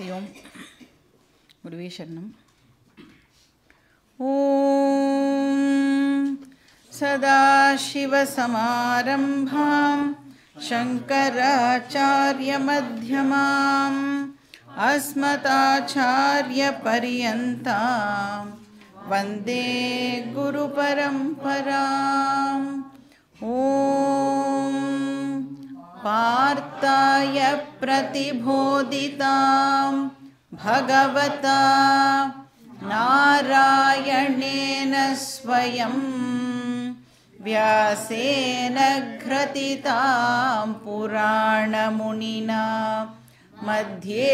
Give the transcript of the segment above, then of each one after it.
ॐ सदाशिवसमारम्भां शङ्कराचार्यमध्यमाम् अस्मदाचार्यपर्यन्तां वन्दे गुरुपरम्पराम् ॐ य प्रतिबोधितां भगवता नारायणेन स्वयं व्यासेन घ्रथितां पुराणमुनिना मध्ये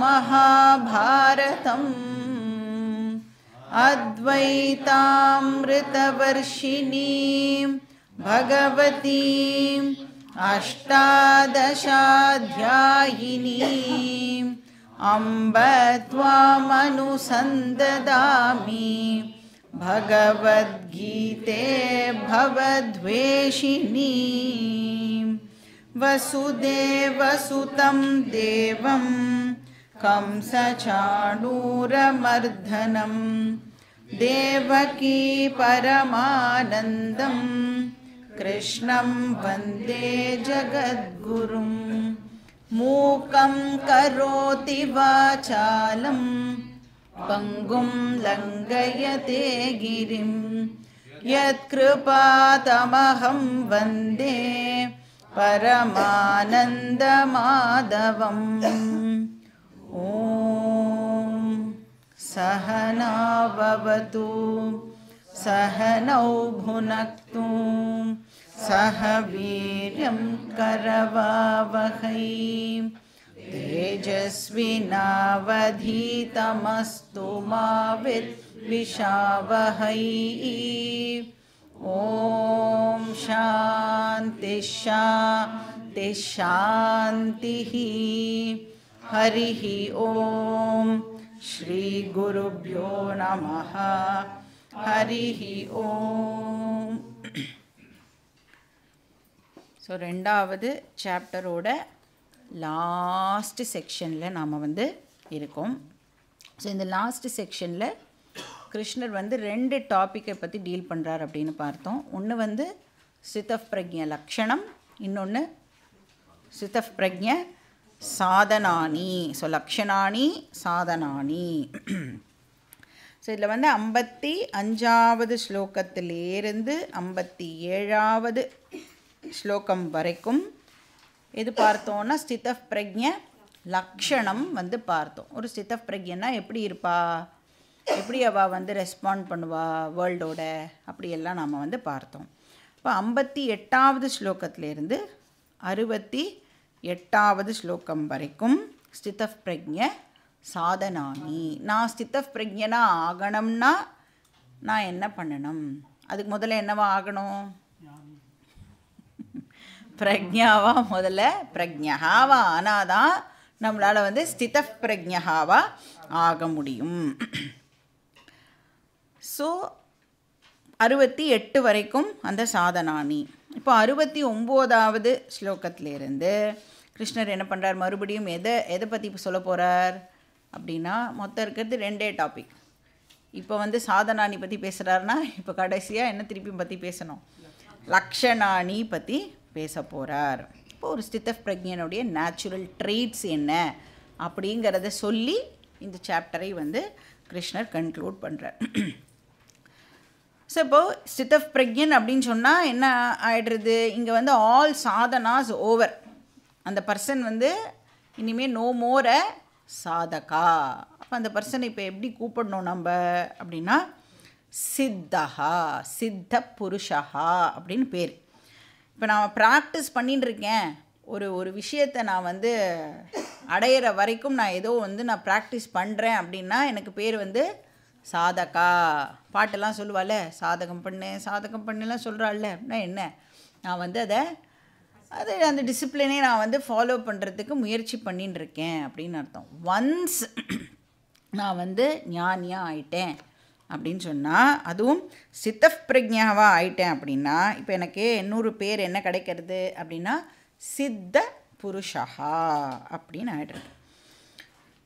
महाभारतम् अद्वैतामृतवर्षिणीं भगवतीं अष्टादशाध्यायिनी अम्ब त्वामनुसन्ददामि भगवद्गीते भवद्वेषिनी वसुदेवसुतं देवं कं देवकी परमानन्दम् कृष्णं वन्दे जगद्गुरुं मूकं करोति वाचालं पङ्गुं लङ्गयते गिरिं यत्कृपातमहं वन्दे परमानन्दमाधवम् ॐ सहना भवतु सहनौ भुनक्तु सह वीर्यं करवावहै तेजस्विनावधीतमस्तु मा विशावहै ॐ शान्तिशान्ति शान्तिः हरिः ॐ श्रीगुरुभ्यो नमः हरिः ॐ ஸோ ரெண்டாவது சாப்டரோட லாஸ்ட்டு செக்ஷனில் நாம் வந்து இருக்கோம் ஸோ இந்த லாஸ்ட்டு செக்ஷனில் கிருஷ்ணர் வந்து ரெண்டு டாப்பிக்கை பற்றி டீல் பண்ணுறார் அப்படின்னு பார்த்தோம் ஒன்று வந்து சித்த பிரஜ லக்ஷணம் இன்னொன்று சித்த பிரஜ சாதனானி ஸோ லக்ஷணானி சாதனானி ஸோ இதில் வந்து ஐம்பத்தி அஞ்சாவது ஸ்லோகத்திலேருந்து ஐம்பத்தி ஏழாவது ஸ்லோகம் வரைக்கும் இது பார்த்தோன்னா ஸ்தித பிரஜ லக்ஷணம் வந்து பார்த்தோம் ஒரு ஸ்தித பிரஜன்னா எப்படி இருப்பா எப்படி அவள் வந்து ரெஸ்பாண்ட் பண்ணுவா வேர்ல்டோட அப்படியெல்லாம் நாம் வந்து பார்த்தோம் இப்போ ஐம்பத்தி எட்டாவது ஸ்லோகத்திலேருந்து அறுபத்தி எட்டாவது ஸ்லோகம் வரைக்கும் ஸ்தித பிரஜ சாதனானி நான் ஸ்தித பிரஜனாக ஆகணும்னா நான் என்ன பண்ணணும் அதுக்கு முதல்ல என்னவா ஆகணும் பிரக்ஞாவா முதல்ல பிரக்ஞாவா ஆனால் தான் நம்மளால் வந்து ஸ்தித பிரக்ஞகாவா ஆக முடியும் ஸோ அறுபத்தி எட்டு வரைக்கும் அந்த சாதனானி இப்போ அறுபத்தி ஒம்போதாவது ஸ்லோகத்திலேருந்து கிருஷ்ணர் என்ன பண்ணுறார் மறுபடியும் எதை எதை பற்றி இப்போ சொல்ல போகிறார் அப்படின்னா மொத்தம் இருக்கிறது ரெண்டே டாபிக் இப்போ வந்து சாதனானி பற்றி பேசுகிறாருன்னா இப்போ கடைசியாக என்ன திருப்பியும் பற்றி பேசணும் லக்ஷணானி பற்றி பேச போகிறார் இப்போ ஒரு ஸ்தித்தப் பிரஜனுடைய நேச்சுரல் ட்ரீட்ஸ் என்ன அப்படிங்கிறத சொல்லி இந்த சாப்டரை வந்து கிருஷ்ணர் கன்க்ளூட் பண்ணுறார் ஸோ இப்போது ஸ்தித்தப் பிரஜன் அப்படின்னு சொன்னால் என்ன ஆகிடுறது இங்கே வந்து ஆல் சாதனாஸ் ஓவர் அந்த பர்சன் வந்து இனிமேல் நோ மோர சாதகா அப்போ அந்த பர்சனை இப்போ எப்படி கூப்பிடணும் நம்ம அப்படின்னா சித்தஹா சித்த புருஷஹா அப்படின்னு பேர் இப்போ நான் ப்ராக்டிஸ் பண்ணிட்டு இருக்கேன் ஒரு ஒரு விஷயத்தை நான் வந்து அடையிற வரைக்கும் நான் ஏதோ வந்து நான் ப்ராக்டிஸ் பண்ணுறேன் அப்படின்னா எனக்கு பேர் வந்து சாதகா பாட்டெல்லாம் சொல்லுவாள் சாதகம் பண்ணு சாதகம் பண்ணலாம் சொல்கிறாள்ல அப்படின்னா என்ன நான் வந்து அதை அது அந்த டிசிப்ளினே நான் வந்து ஃபாலோ பண்ணுறதுக்கு முயற்சி பண்ணின்னு இருக்கேன் அப்படின்னு அர்த்தம் ஒன்ஸ் நான் வந்து ஞானியாக ஆயிட்டேன் அப்படின்னு சொன்னால் அதுவும் சித்தப்பிரஜாவாக ஆயிட்டேன் அப்படின்னா இப்போ எனக்கு இன்னொரு பேர் என்ன கிடைக்கிறது அப்படின்னா சித்த புருஷா அப்படின்னு ஆகிடுறது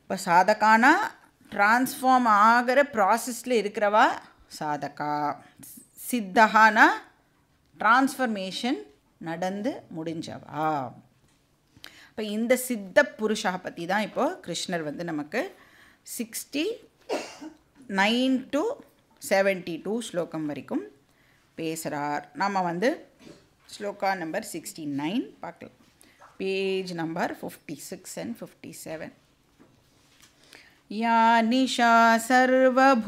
இப்போ சாதகானா டிரான்ஸ்ஃபார்ம் ஆகிற ப்ராசஸில் இருக்கிறவா சாதகா சித்தகானா டிரான்ஸ்ஃபர்மேஷன் நடந்து முடிஞ்சவா இப்போ இந்த சித்த புருஷாக பற்றி தான் இப்போது கிருஷ்ணர் வந்து நமக்கு sixty nine to seventy two ஸ்லோகம் வரைக்கும் பேசுகிறார் நம்ம வந்து ஸ்லோகா நம்பர் சிக்ஸ்டி நைன் பார்க்கலாம் page number fifty six and fifty seven या निशा सर्वभूतानां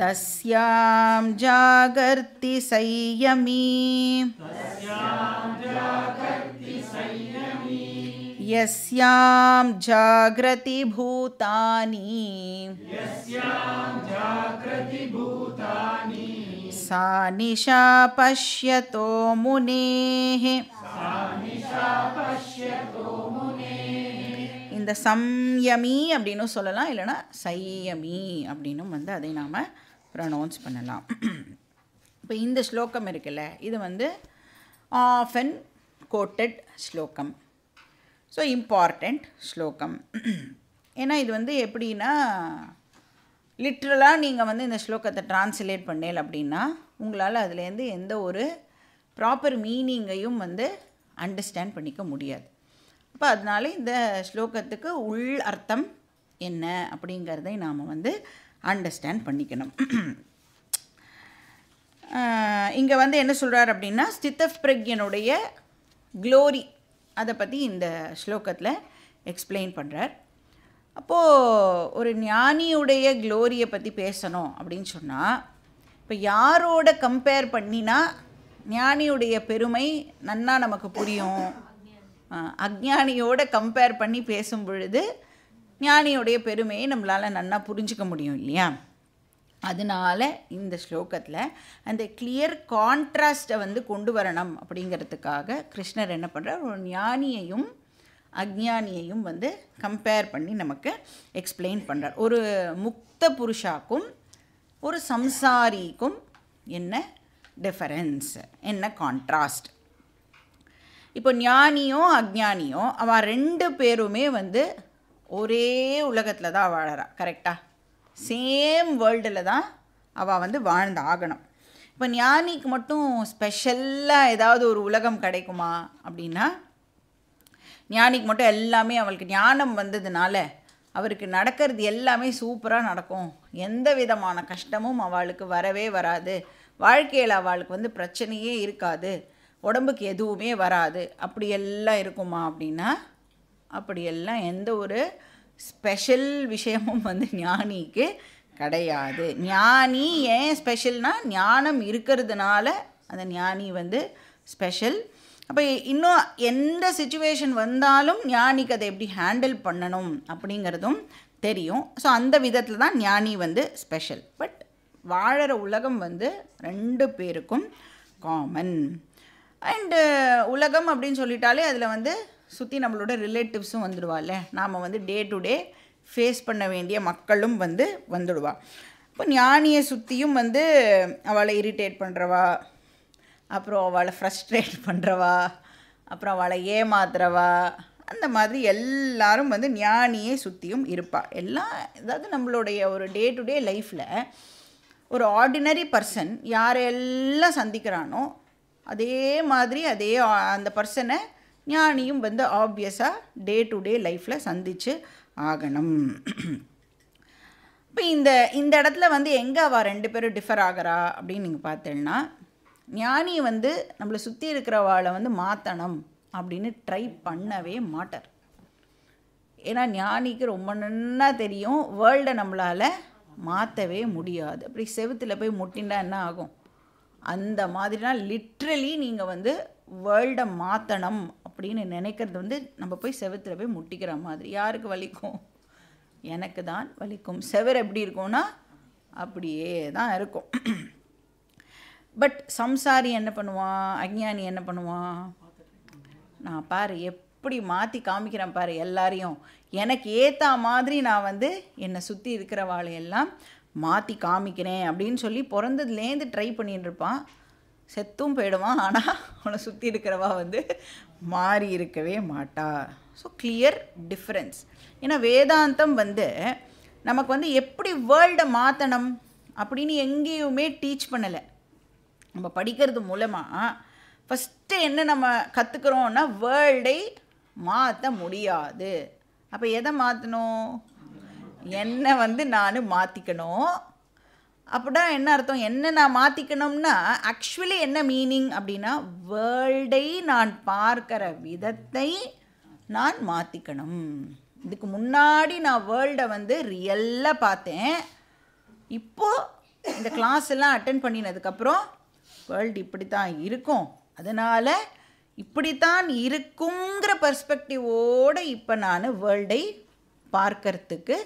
तस्यां जागर्ति संयमी यस्यां जाग्रतिभूतानि सा निशा पश्यतो मुनेः இந்த சம்யமி அப்படின்னு சொல்லலாம் இல்லைனா சையமி அப்படின்னும் வந்து அதை நாம் ப்ரொனவுன்ஸ் பண்ணலாம் இப்போ இந்த ஸ்லோகம் இருக்குல்ல இது வந்து ஆஃப் அண்ட் கோட்டட் ஸ்லோகம் ஸோ இம்பார்ட்டண்ட் ஸ்லோகம் ஏன்னா இது வந்து எப்படின்னா லிட்ரலாக நீங்கள் வந்து இந்த ஸ்லோகத்தை டிரான்ஸ்லேட் பண்ணேல் அப்படின்னா உங்களால் அதுலேருந்து எந்த ஒரு ப்ராப்பர் மீனிங்கையும் வந்து அண்டர்ஸ்டாண்ட் பண்ணிக்க முடியாது அப்போ அதனால இந்த ஸ்லோகத்துக்கு உள் அர்த்தம் என்ன அப்படிங்கிறதை நாம் வந்து அண்டர்ஸ்டாண்ட் பண்ணிக்கணும் இங்கே வந்து என்ன சொல்கிறார் அப்படின்னா ஸ்தித்த பிரக்யனுடைய க்ளோரி அதை பற்றி இந்த ஸ்லோகத்தில் எக்ஸ்பிளைன் பண்ணுறார் அப்போது ஒரு ஞானியுடைய க்ளோரியை பற்றி பேசணும் அப்படின்னு சொன்னால் இப்போ யாரோட கம்பேர் பண்ணினா ஞானியுடைய பெருமை நன்னா நமக்கு புரியும் அக்ஞானியோட கம்பேர் பண்ணி பேசும் பொழுது ஞானியுடைய பெருமையை நம்மளால் நன்னா புரிஞ்சிக்க முடியும் இல்லையா அதனால் இந்த ஸ்லோகத்தில் அந்த கிளியர் கான்ட்ராஸ்ட்டை வந்து கொண்டு வரணும் அப்படிங்கிறதுக்காக கிருஷ்ணர் என்ன பண்ணுறார் ஒரு ஞானியையும் அக்ஞானியையும் வந்து கம்பேர் பண்ணி நமக்கு எக்ஸ்பிளைன் பண்ணுறார் ஒரு முக்த புருஷாக்கும் ஒரு சம்சாரிக்கும் என்ன டிஃபரன்ஸ் என்ன கான்ட்ராஸ்ட் இப்போ ஞானியோ அக்ஞானியோ அவன் ரெண்டு பேருமே வந்து ஒரே உலகத்தில் தான் வாழறா கரெக்டாக சேம் வேர்ல்டில் தான் அவள் வந்து வாழ்ந்த ஆகணும் இப்போ ஞானிக்கு மட்டும் ஸ்பெஷல்லாக ஏதாவது ஒரு உலகம் கிடைக்குமா அப்படின்னா ஞானிக்கு மட்டும் எல்லாமே அவளுக்கு ஞானம் வந்ததுனால அவருக்கு நடக்கிறது எல்லாமே சூப்பராக நடக்கும் எந்த விதமான கஷ்டமும் அவளுக்கு வரவே வராது வாழ்க்கையில் அவளுக்கு வந்து பிரச்சனையே இருக்காது உடம்புக்கு எதுவுமே வராது அப்படியெல்லாம் இருக்குமா அப்படின்னா அப்படியெல்லாம் எந்த ஒரு ஸ்பெஷல் விஷயமும் வந்து ஞானிக்கு கிடையாது ஞானி ஏன் ஸ்பெஷல்னால் ஞானம் இருக்கிறதுனால அந்த ஞானி வந்து ஸ்பெஷல் அப்போ இன்னும் எந்த சுச்சுவேஷன் வந்தாலும் ஞானிக்கு அதை எப்படி ஹேண்டில் பண்ணணும் அப்படிங்கிறதும் தெரியும் ஸோ அந்த விதத்தில் தான் ஞானி வந்து ஸ்பெஷல் பட் வாழற உலகம் வந்து ரெண்டு பேருக்கும் காமன் அண்டு உலகம் அப்படின்னு சொல்லிட்டாலே அதில் வந்து சுற்றி நம்மளோட ரிலேட்டிவ்ஸும் வந்துடுவாள்ல நாம் வந்து டே டு டே ஃபேஸ் பண்ண வேண்டிய மக்களும் வந்து வந்துடுவா இப்போ ஞானியை சுற்றியும் வந்து அவளை இரிட்டேட் பண்ணுறவா அப்புறம் அவளை ஃப்ரஸ்ட்ரேட் பண்ணுறவா அப்புறம் அவளை ஏமாத்துறவா அந்த மாதிரி எல்லாரும் வந்து ஞானியை சுற்றியும் இருப்பாள் எல்லாம் அதாவது நம்மளுடைய ஒரு டே டு டே லைஃப்பில் ஒரு ஆர்டினரி பர்சன் யாரெல்லாம் சந்திக்கிறானோ அதே மாதிரி அதே அந்த பர்சனை ஞானியும் வந்து ஆப்வியஸாக டே டு டே லைஃப்பில் சந்தித்து ஆகணும் இப்போ இந்த இந்த இடத்துல வந்து எங்கே அவள் ரெண்டு பேரும் டிஃபர் ஆகிறா அப்படின்னு நீங்கள் பார்த்தேன்னா ஞானி வந்து நம்மளை சுற்றி இருக்கிறவாளை வந்து மாற்றணும் அப்படின்னு ட்ரை பண்ணவே மாட்டார் ஏன்னா ஞானிக்கு ரொம்ப நன்னா தெரியும் வேர்ல்டை நம்மளால் மாற்றவே முடியாது அப்படி செவுத்தில் போய் முட்டின்டா என்ன ஆகும் அந்த மாதிரினா லிட்ரலி நீங்கள் வந்து வேர்ல்டை மாற்றணும் அப்படின்னு நினைக்கிறது வந்து நம்ம போய் செவத்தில் போய் முட்டிக்கிற மாதிரி யாருக்கு வலிக்கும் எனக்கு தான் வலிக்கும் செவர் எப்படி இருக்கும்னா அப்படியே தான் இருக்கும் பட் சம்சாரி என்ன பண்ணுவான் அஜ்ஞானி என்ன பண்ணுவான் நான் பாரு எப்படி மாற்றி காமிக்கிறேன் பாரு எல்லாரையும் எனக்கு ஏற்ற மாதிரி நான் வந்து என்னை சுற்றி இருக்கிற வாழையெல்லாம் மாற்றி காமிக்கிறேன் அப்படின்னு சொல்லி பிறந்ததுலேருந்து ட்ரை பண்ணிட்டு இருப்பான் செத்தும் போயிடுவான் ஆனால் அவனை சுற்றி இருக்கிறவா வந்து மாறி இருக்கவே மாட்டா ஸோ கிளியர் டிஃப்ரென்ஸ் ஏன்னா வேதாந்தம் வந்து நமக்கு வந்து எப்படி வேர்ல்டை மாற்றணும் அப்படின்னு எங்கேயுமே டீச் பண்ணலை நம்ம படிக்கிறது மூலமாக ஃபஸ்ட்டு என்ன நம்ம கற்றுக்குறோன்னா வேர்ல்டை மாற்ற முடியாது அப்போ எதை மாற்றணும் என்னை வந்து நான் மாற்றிக்கணும் அப்படின்னா என்ன அர்த்தம் என்ன நான் மாற்றிக்கணும்னா ஆக்சுவலி என்ன மீனிங் அப்படின்னா வேர்ல்டை நான் பார்க்கிற விதத்தை நான் மாற்றிக்கணும் இதுக்கு முன்னாடி நான் வேர்ல்டை வந்து ரியல்லாக பார்த்தேன் இப்போது இந்த கிளாஸ் எல்லாம் அட்டன் பண்ணினதுக்கப்புறம் வேர்ல்டு இப்படி தான் இருக்கும் அதனால் இப்படித்தான் இருக்குங்கிற பர்ஸ்பெக்டிவோடு இப்போ நான் வேர்ல்டை பார்க்கறதுக்கு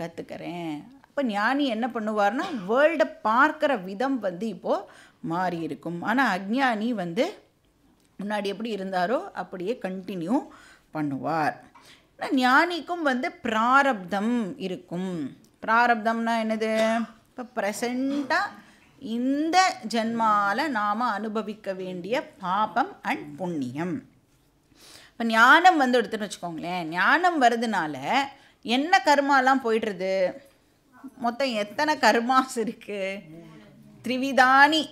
கற்றுக்கிறேன் இப்போ ஞானி என்ன பண்ணுவார்னா வேர்ல்டை பார்க்குற விதம் வந்து இப்போது மாறி இருக்கும் ஆனால் அஜ்ஞானி வந்து முன்னாடி எப்படி இருந்தாரோ அப்படியே கண்டினியூ பண்ணுவார் ஞானிக்கும் வந்து பிராரப்தம் இருக்கும் பிராரப்தம்னா என்னது இப்போ ப்ரெசண்ட்டாக இந்த ஜென்மாவில் நாம் அனுபவிக்க வேண்டிய பாபம் அண்ட் புண்ணியம் இப்போ ஞானம் வந்து எடுத்துன்னு வச்சுக்கோங்களேன் ஞானம் வருதுனால என்ன கர்மாலாம் போயிடுறது மொத்தம் எத்தனை கர்மாஸ் இருக்குது த்ரிவிதானி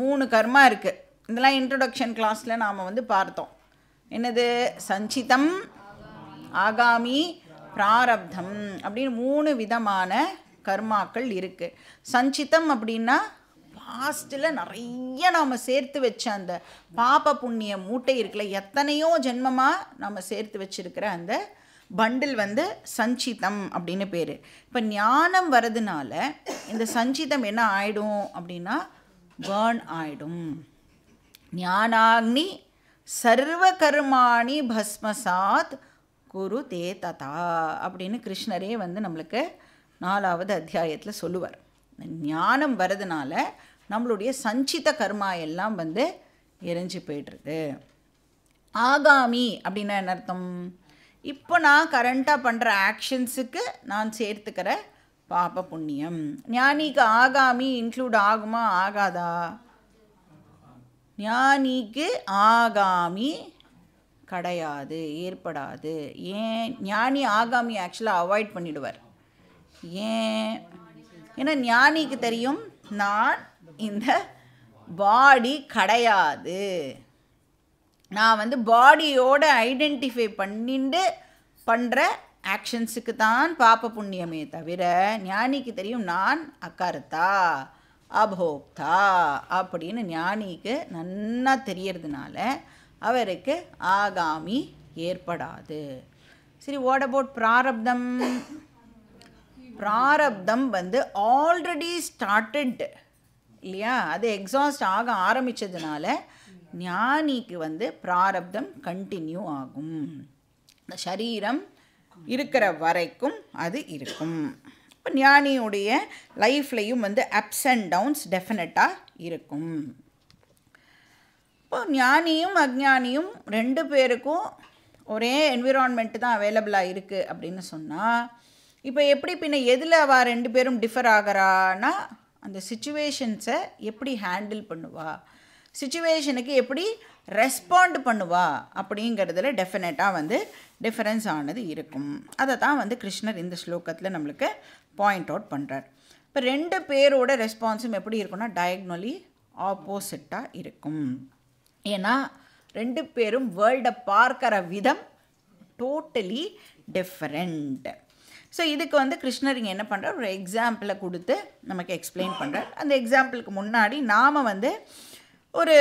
மூணு கர்மா இருக்குது இதெல்லாம் இன்ட்ரொடக்ஷன் கிளாஸில் நாம் வந்து பார்த்தோம் என்னது சஞ்சிதம் ஆகாமி பிராரப்தம் அப்படின்னு மூணு விதமான கர்மாக்கள் இருக்குது சஞ்சிதம் அப்படின்னா பாஸ்டில் நிறைய நாம் சேர்த்து வச்ச அந்த பாப புண்ணிய மூட்டை இருக்குல்ல எத்தனையோ ஜென்மமாக நம்ம சேர்த்து வச்சுருக்கிற அந்த பண்டில் வந்து சஞ்சிதம் அப்படின்னு பேர் இப்போ ஞானம் வரதுனால இந்த சஞ்சிதம் என்ன ஆயிடும் அப்படின்னா பேர்ன் ஆயிடும் ஞானாக்னி சர்வ கருமாணி பஸ்மசாத் குரு தே ததா அப்படின்னு கிருஷ்ணரே வந்து நம்மளுக்கு நாலாவது அத்தியாயத்தில் சொல்லுவார் ஞானம் வரதுனால நம்மளுடைய சஞ்சித கர்மா எல்லாம் வந்து எரிஞ்சு போய்ட்டுருக்கு ஆகாமி அப்படின்னா என்ன அர்த்தம் இப்போ நான் கரண்ட்டாக பண்ணுற ஆக்ஷன்ஸுக்கு நான் சேர்த்துக்கிற பாப புண்ணியம் ஞானிக்கு ஆகாமி இன்க்ளூட் ஆகுமா ஆகாதா ஞானிக்கு ஆகாமி கிடையாது ஏற்படாது ஏன் ஞானி ஆகாமி ஆக்சுவலாக அவாய்ட் பண்ணிடுவார் ஏன் ஏன்னா ஞானிக்கு தெரியும் நான் இந்த பாடி கிடையாது நான் வந்து பாடியோட ஐடென்டிஃபை பண்ணிட்டு பண்ணுற ஆக்ஷன்ஸுக்கு தான் பாப்ப புண்ணியமே தவிர ஞானிக்கு தெரியும் நான் அக்கருத்தா அபோக்தா அப்படின்னு ஞானிக்கு நன்னா தெரியறதுனால அவருக்கு ஆகாமி ஏற்படாது சரி வாட் பிராரப்தம் பிராரப்தம் வந்து ஆல்ரெடி ஸ்டார்டட் இல்லையா அது எக்ஸாஸ்ட் ஆக ஆரம்பித்ததுனால ஞானிக்கு வந்து பிராரப்தம் கண்டினியூ ஆகும் இந்த சரீரம் இருக்கிற வரைக்கும் அது இருக்கும் இப்போ ஞானியுடைய லைஃப்லேயும் வந்து அப்ஸ் அண்ட் டவுன்ஸ் டெஃபினட்டாக இருக்கும் இப்போ ஞானியும் அஜானியும் ரெண்டு பேருக்கும் ஒரே என்விரான்மெண்ட்டு தான் அவைலபிளாக இருக்குது அப்படின்னு சொன்னால் இப்போ எப்படி பின்ன எதில் அவ ரெண்டு பேரும் டிஃபர் ஆகிறான்னா அந்த சுச்சுவேஷன்ஸை எப்படி ஹேண்டில் பண்ணுவாள் சுச்சுவேஷனுக்கு எப்படி ரெஸ்பாண்ட் பண்ணுவா அப்படிங்கிறதுல டெஃபினட்டாக வந்து டிஃபரன்ஸ் ஆனது இருக்கும் அதை தான் வந்து கிருஷ்ணர் இந்த ஸ்லோகத்தில் நம்மளுக்கு பாயிண்ட் அவுட் பண்ணுறார் இப்போ ரெண்டு பேரோட ரெஸ்பான்ஸும் எப்படி இருக்குன்னா டயக்னலி ஆப்போசிட்டாக இருக்கும் ஏன்னா ரெண்டு பேரும் வேர்ல்டை பார்க்குற விதம் டோட்டலி டிஃப்ரெண்ட் ஸோ இதுக்கு வந்து கிருஷ்ணர் இங்கே என்ன பண்ணுறார் ஒரு எக்ஸாம்பிளை கொடுத்து நமக்கு எக்ஸ்பிளைன் பண்ணுறார் அந்த எக்ஸாம்பிளுக்கு முன்னாடி நாம் வந்து ஒரு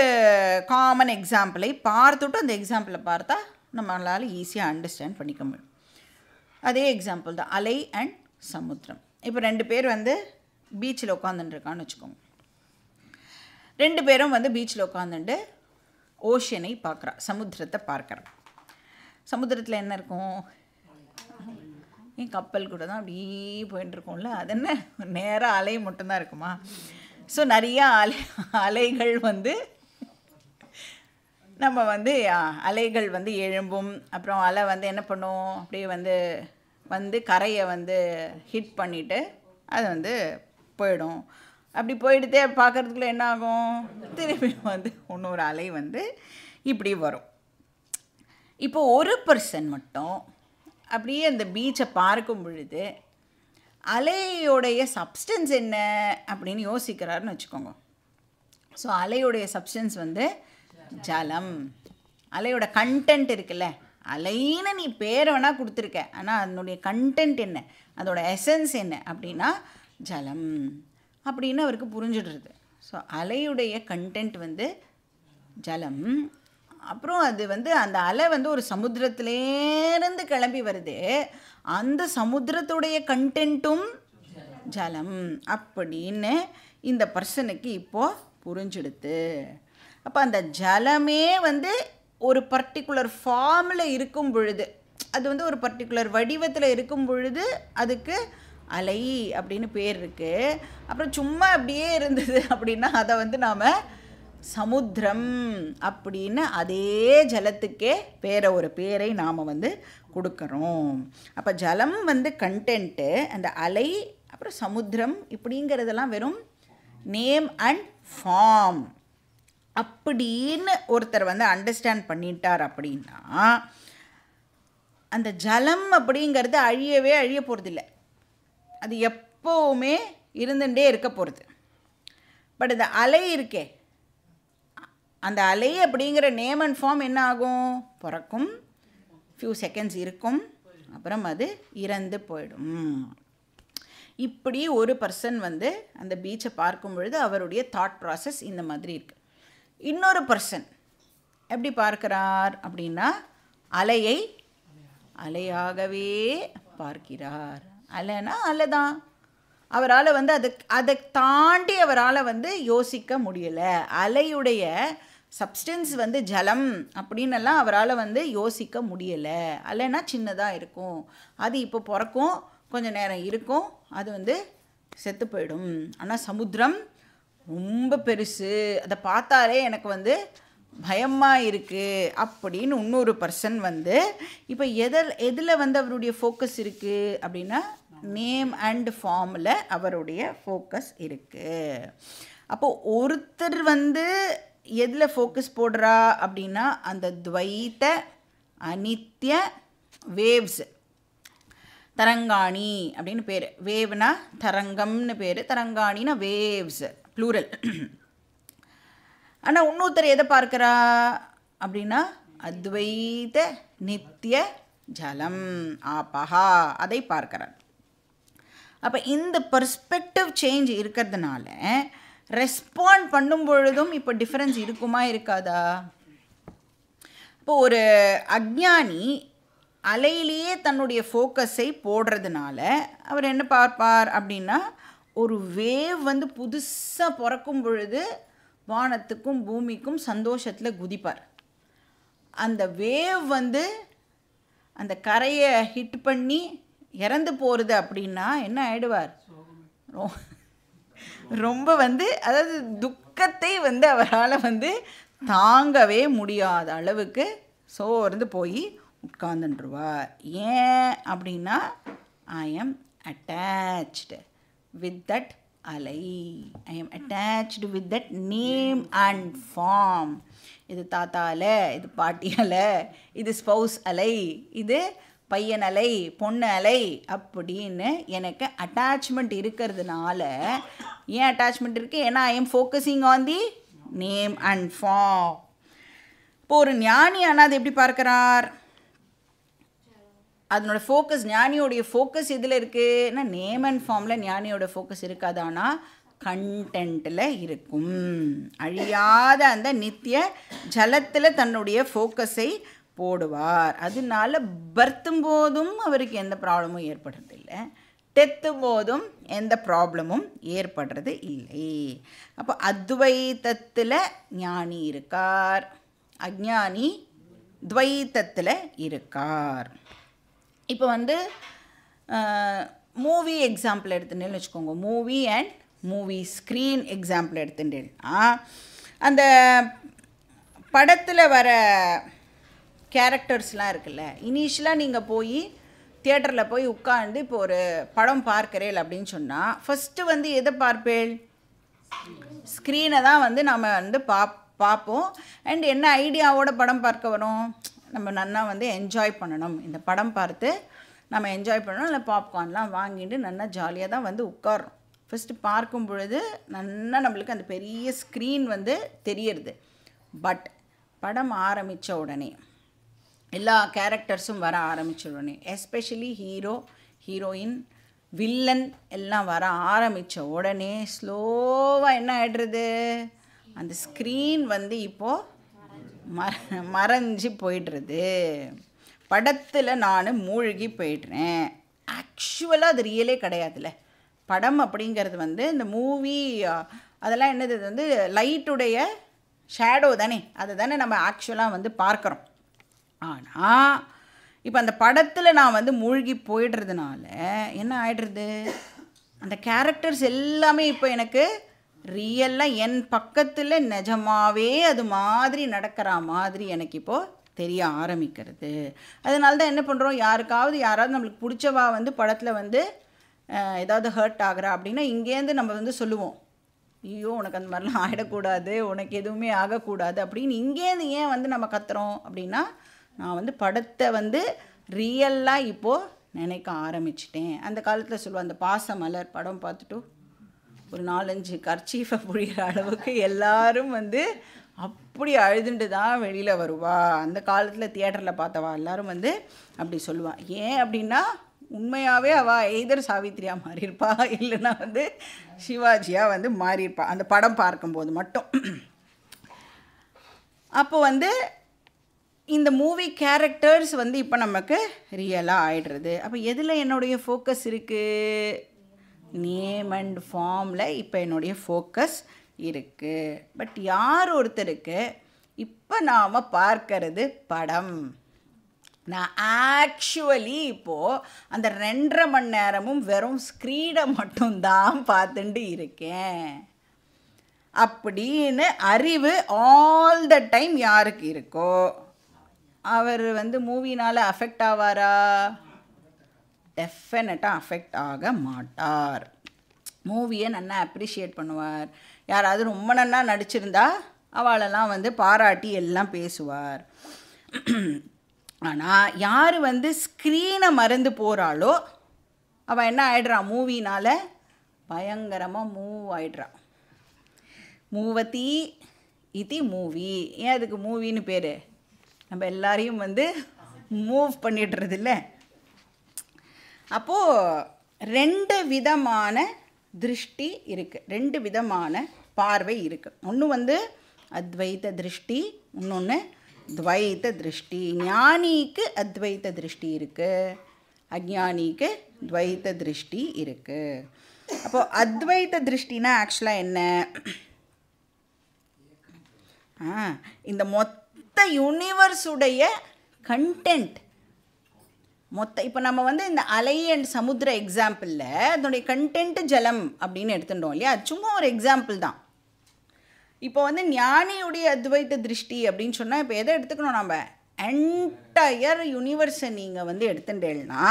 காமன் எக்ஸாம்பிளை பார்த்துட்டு அந்த எக்ஸாம்பிளை பார்த்தா நம்மளால் ஈஸியாக அண்டர்ஸ்டாண்ட் பண்ணிக்க முடியும் அதே எக்ஸாம்பிள் தான் அலை அண்ட் சமுத்திரம் இப்போ ரெண்டு பேர் வந்து பீச்சில் உட்காந்துட்டுருக்கான்னு வச்சுக்கோங்க ரெண்டு பேரும் வந்து பீச்சில் உட்காந்துட்டு ஓஷியனை பார்க்குறா சமுத்திரத்தை பார்க்குறா சமுத்திரத்தில் என்ன இருக்கும் கப்பல் கூட தான் அப்படியே போயிட்டுருக்கோம்ல அது என்ன நேராக அலை மட்டும்தான் இருக்குமா ஸோ நிறையா அலை அலைகள் வந்து நம்ம வந்து அலைகள் வந்து எழும்பும் அப்புறம் அலை வந்து என்ன பண்ணும் அப்படியே வந்து வந்து கரையை வந்து ஹிட் பண்ணிவிட்டு அது வந்து போயிடும் அப்படி போயிடுதே பார்க்குறதுக்குள்ள என்ன ஆகும் திரும்பி வந்து இன்னொரு அலை வந்து இப்படி வரும் இப்போ ஒரு பர்சன் மட்டும் அப்படியே அந்த பீச்சை பார்க்கும் பொழுது அலையோடைய சப்ஸ்டன்ஸ் என்ன அப்படின்னு யோசிக்கிறாருன்னு வச்சுக்கோங்க ஸோ அலையுடைய சப்ஸ்டன்ஸ் வந்து ஜலம் அலையோட கண்டென்ட் இருக்குல்ல அலைன்னு நீ பேரை வேணால் கொடுத்துருக்க ஆனால் அதனுடைய கண்டென்ட் என்ன அதோட எசன்ஸ் என்ன அப்படின்னா ஜலம் அப்படின்னு அவருக்கு புரிஞ்சிடுறது ஸோ அலையுடைய கண்டென்ட் வந்து ஜலம் அப்புறம் அது வந்து அந்த அலை வந்து ஒரு சமுத்திரத்துலேருந்து கிளம்பி வருது அந்த சமுத்திரத்துடைய கண்டென்ட்டும் ஜலம் அப்படின்னு இந்த பர்சனுக்கு இப்போது புரிஞ்சிடுது அப்போ அந்த ஜலமே வந்து ஒரு பர்டிகுலர் ஃபார்மில் இருக்கும் பொழுது அது வந்து ஒரு பர்டிகுலர் வடிவத்தில் இருக்கும் பொழுது அதுக்கு அலை அப்படின்னு பேர் இருக்குது அப்புறம் சும்மா அப்படியே இருந்தது அப்படின்னா அதை வந்து நாம் சமுத்திரம் அப்படின்னு அதே ஜலத்துக்கே பேர ஒரு பேரை நாம் வந்து கொடுக்குறோம் அப்போ ஜலம் வந்து கண்டென்ட்டு அந்த அலை அப்புறம் சமுத்திரம் இப்படிங்கிறதெல்லாம் வெறும் நேம் அண்ட் ஃபார்ம் அப்படின்னு ஒருத்தர் வந்து அண்டர்ஸ்டாண்ட் பண்ணிட்டார் அப்படின்னா அந்த ஜலம் அப்படிங்கிறது அழியவே அழிய போகிறதில்ல அது எப்போவுமே இருந்துகிட்டே இருக்க போகிறது பட் இந்த அலை இருக்கே அந்த அலை அப்படிங்கிற நேம் அண்ட் ஃபார்ம் என்ன ஆகும் பிறக்கும் ஃபியூ செகண்ட்ஸ் இருக்கும் அப்புறம் அது இறந்து போயிடும் இப்படி ஒரு பர்சன் வந்து அந்த பீச்சை பார்க்கும் பொழுது அவருடைய தாட் ப்ராசஸ் இந்த மாதிரி இருக்குது இன்னொரு பர்சன் எப்படி பார்க்கிறார் அப்படின்னா அலையை அலையாகவே பார்க்கிறார் அலைனா அலை தான் அவரால் வந்து அதை அதை தாண்டி அவரால் வந்து யோசிக்க முடியலை அலையுடைய சப்ஸ்டன்ஸ் வந்து ஜலம் அப்படின்னெல்லாம் அவரால் வந்து யோசிக்க முடியலை அல்லைன்னா சின்னதாக இருக்கும் அது இப்போ பிறக்கும் கொஞ்சம் நேரம் இருக்கும் அது வந்து செத்து போயிடும் ஆனால் சமுத்திரம் ரொம்ப பெருசு அதை பார்த்தாலே எனக்கு வந்து பயமாக இருக்குது அப்படின்னு இன்னொரு பர்சன் வந்து இப்போ எதில் எதில் வந்து அவருடைய ஃபோக்கஸ் இருக்குது அப்படின்னா நேம் அண்ட் ஃபார்மில் அவருடைய ஃபோக்கஸ் இருக்குது அப்போது ஒருத்தர் வந்து எதில் ஃபோக்கஸ் போடுறா அப்படின்னா அந்த துவைத்த அனித்ய வேவ்ஸ் தரங்காணி அப்படின்னு பேர் வேவ்னா தரங்கம்னு பேர் தரங்காணினா வேவ்ஸ் ப்ளூரல் ஆனால் இன்னொருத்தர் எதை பார்க்குறா அப்படின்னா அத்வைத நித்திய ஜலம் ஆபஹா அதை பார்க்குறார் அப்போ இந்த பர்ஸ்பெக்டிவ் சேஞ்ச் இருக்கிறதுனால ரெஸ்பாண்ட் பண்ணும் பொழுதும் இப்போ டிஃப்ரென்ஸ் இருக்குமா இருக்காதா இப்போ ஒரு அக்ஞானி அலையிலேயே தன்னுடைய ஃபோக்கஸை போடுறதுனால அவர் என்ன பார்ப்பார் அப்படின்னா ஒரு வேவ் வந்து புதுசாக பிறக்கும் பொழுது வானத்துக்கும் பூமிக்கும் சந்தோஷத்தில் குதிப்பார் அந்த வேவ் வந்து அந்த கரையை ஹிட் பண்ணி இறந்து போகிறது அப்படின்னா என்ன ஆகிடுவார் ரொம்ப வந்து அதாவது துக்கத்தை வந்து அவரால் வந்து தாங்கவே முடியாத அளவுக்கு சோர்ந்து போய் உட்கார்ந்துருவார் ஏன் அப்படின்னா I am attached with that அலை I am attached with that name and form இது தாத்தா அலை இது பாட்டி அலை இது ஸ்பௌஸ் அலை இது பையன் அலை பொண்ணு அலை அப்படின்னு எனக்கு அட்டாச்மெண்ட் இருக்கிறதுனால ஏன் அட்டாச்மெண்ட் இருக்குது ஏன்னா I am focusing on the name and form இப்போ ஒரு ஞானி ஆனால் அது எப்படி பார்க்குறார் அதனோட ஃபோக்கஸ் ஞானியோடைய ஃபோக்கஸ் இதில் இருக்குன்னா நேம் அண்ட் ஃபார்மில் ஞானியோட ஃபோக்கஸ் இருக்காது ஆனால் கண்டென்ட்டில் இருக்கும் அழியாத அந்த நித்திய ஜலத்தில் தன்னுடைய ஃபோக்கஸை போடுவார் அதனால பர்த்தும் போதும் அவருக்கு எந்த ப்ராப்ளமும் ஏற்படுறதில்லை டெத்து போதும் எந்த ப்ராப்ளமும் ஏற்படுறது இல்லை அப்போ அத்வைத்தத்தில் ஞானி இருக்கார் அஜானி துவைத்தத்தில் இருக்கார் இப்போ வந்து மூவி எக்ஸாம்பிள் எடுத்துட்டேன்னு வச்சுக்கோங்க movie and movie screen example எடுத்துட்டேன்னா அந்த படத்தில் வர கேரக்டர்ஸ்லாம் இருக்குல்ல இனிஷியலாக நீங்கள் போய் தியேட்டரில் போய் உட்காந்து இப்போ ஒரு படம் பார்க்கிறேன் அப்படின்னு சொன்னால் ஃபஸ்ட்டு வந்து எதை பார்ப்பேள் ஸ்க்ரீனை தான் வந்து நாம் வந்து பா பார்ப்போம் அண்ட் என்ன ஐடியாவோட படம் பார்க்க வரும் நம்ம நன்னா வந்து என்ஜாய் பண்ணணும் இந்த படம் பார்த்து நம்ம என்ஜாய் பண்ணணும் இல்லை பாப்கார்ன்லாம் வாங்கிட்டு நல்லா ஜாலியாக தான் வந்து உட்காரோம் ஃபஸ்ட்டு பார்க்கும் பொழுது நல்லா நம்மளுக்கு அந்த பெரிய ஸ்க்ரீன் வந்து தெரியறது பட் படம் ஆரம்பித்த உடனே எல்லா கேரக்டர்ஸும் வர ஆரம்பிச்சிடனே எஸ்பெஷலி ஹீரோ ஹீரோயின் வில்லன் எல்லாம் வர ஆரம்பித்த உடனே ஸ்லோவாக என்ன ஆகிடுறது அந்த ஸ்க்ரீன் வந்து இப்போது மற மறைஞ்சி போய்டுறது படத்தில் நான் மூழ்கி போயிடுறேன் ஆக்சுவலாக அது ரியலே கிடையாதுல்ல படம் அப்படிங்கிறது வந்து இந்த மூவி அதெல்லாம் என்னது வந்து லைட்டுடைய ஷேடோ தானே அதை தானே நம்ம ஆக்சுவலாக வந்து பார்க்குறோம் ஆனால் இப்போ அந்த படத்தில் நான் வந்து மூழ்கி போயிடுறதுனால என்ன ஆகிடுறது அந்த கேரக்டர்ஸ் எல்லாமே இப்போ எனக்கு ரியலாக என் பக்கத்தில் நிஜமாகவே அது மாதிரி நடக்கிற மாதிரி எனக்கு இப்போது தெரிய ஆரம்பிக்கிறது அதனால தான் என்ன பண்ணுறோம் யாருக்காவது யாராவது நம்மளுக்கு பிடிச்சவா வந்து படத்தில் வந்து ஏதாவது ஹர்ட் ஆகிறா அப்படின்னா இங்கேருந்து நம்ம வந்து சொல்லுவோம் ஐயோ உனக்கு அந்த மாதிரிலாம் ஆகிடக்கூடாது உனக்கு எதுவுமே ஆகக்கூடாது அப்படின்னு இங்கேருந்து ஏன் வந்து நம்ம கத்துறோம் அப்படின்னா நான் வந்து படத்தை வந்து ரியல்லாக இப்போது நினைக்க ஆரம்பிச்சிட்டேன் அந்த காலத்தில் சொல்லுவேன் அந்த பாச மலர் படம் பார்த்துட்டு ஒரு நாலஞ்சு கர்ச்சீஃபை புரிகிற அளவுக்கு எல்லாரும் வந்து அப்படி அழுதுண்டு தான் வெளியில் வருவா அந்த காலத்தில் தியேட்டரில் பார்த்தவா எல்லாரும் வந்து அப்படி சொல்லுவாள் ஏன் அப்படின்னா உண்மையாகவே அவள் எய்தர் சாவித்ரியாக மாறியிருப்பா இல்லைன்னா வந்து சிவாஜியாக வந்து மாறியிருப்பாள் அந்த படம் பார்க்கும்போது மட்டும் அப்போ வந்து இந்த மூவி கேரக்டர்ஸ் வந்து இப்போ நமக்கு ரியலாக ஆகிடுறது அப்போ எதில் என்னுடைய ஃபோக்கஸ் இருக்குது நேம் அண்ட் ஃபார்மில் இப்போ என்னுடைய ஃபோக்கஸ் இருக்குது பட் யார் ஒருத்தருக்கு இப்போ நாம் பார்க்கறது படம் நான் ஆக்சுவலி இப்போது அந்த ரெண்டரை மணி நேரமும் வெறும் ஸ்க்ரீனை மட்டும்தான் பார்த்துட்டு இருக்கேன் அப்படின்னு அறிவு ஆல் த டைம் யாருக்கு இருக்கோ அவர் வந்து மூவினால் அஃபெக்ட் ஆவாரா டெஃபினட்டாக அஃபெக்ட் ஆக மாட்டார் மூவியை நல்லா அப்ரிஷியேட் பண்ணுவார் யாராவது ரொம்ப நல்லா நடிச்சிருந்தா அவளெல்லாம் வந்து பாராட்டி எல்லாம் பேசுவார் ஆனால் யார் வந்து ஸ்க்ரீனை மறந்து போகிறாளோ அவள் என்ன ஆகிடுறான் மூவினால் பயங்கரமாக மூவ் ஆகிடுறான் மூவத்தி இத்தி மூவி ஏன் அதுக்கு மூவின்னு பேர் நம்ம எல்லாரையும் வந்து மூவ் பண்ணிடுறது இல்லை அப்போது ரெண்டு விதமான திருஷ்டி இருக்குது ரெண்டு விதமான பார்வை இருக்குது ஒன்று வந்து அத்வைத திருஷ்டி இன்னொன்று துவைத்த திருஷ்டி ஞானிக்கு அத்வைத்த திருஷ்டி இருக்குது அஜானிக்கு துவைத்த திருஷ்டி இருக்குது அப்போது அத்வைத்த திருஷ்டினா ஆக்சுவலாக என்ன இந்த மொத்த மொத்த யூனிவர்ஸுடைய கண்டென்ட் மொத்த இப்போ நம்ம வந்து இந்த அலை அண்ட் சமுத்திர எக்ஸாம்பிளில் அதனுடைய கண்டென்ட் ஜலம் அப்படின்னு எடுத்துட்டோம் இல்லையா சும்மா ஒரு எக்ஸாம்பிள் தான் இப்போ வந்து ஞானியுடைய அத்வைத்த திருஷ்டி அப்படின்னு சொன்னால் இப்போ எதை எடுத்துக்கணும் நம்ம என்டையர் யூனிவர்ஸை நீங்கள் வந்து எடுத்துட்டேன்னா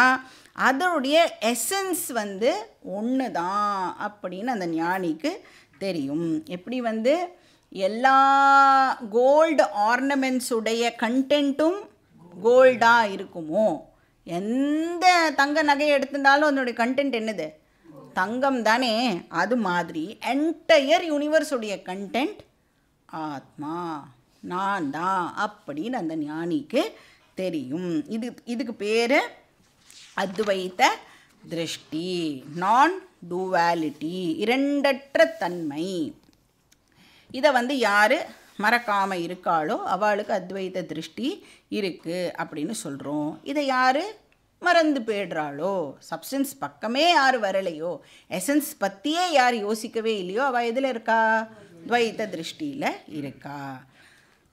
அதனுடைய எசன்ஸ் வந்து ஒன்று தான் அப்படின்னு அந்த ஞானிக்கு தெரியும் எப்படி வந்து எல்லா கோல்டு ஆர்னமெண்ட்ஸுடைய கண்டென்ட்டும் கோல்டாக இருக்குமோ எந்த தங்க நகையை எடுத்திருந்தாலும் அதனுடைய கண்டென்ட் என்னது தங்கம் தானே அது மாதிரி என்டையர் யூனிவர்ஸுடைய கண்டென்ட் ஆத்மா நான் தான் அப்படின்னு அந்த ஞானிக்கு தெரியும் இது இதுக்கு பேர் அத்வைத்த திருஷ்டி நான் டூவாலிட்டி இரண்டற்ற தன்மை இதை வந்து யார் மறக்காமல் இருக்காளோ அவளுக்கு அத்வைத திருஷ்டி இருக்குது அப்படின்னு சொல்கிறோம் இதை யார் மறந்து போயிடுறாளோ சப்ஸ்டன்ஸ் பக்கமே யார் வரலையோ எசன்ஸ் பற்றியே யார் யோசிக்கவே இல்லையோ அவள் எதில் இருக்கா துவைத்த திருஷ்டியில் இருக்கா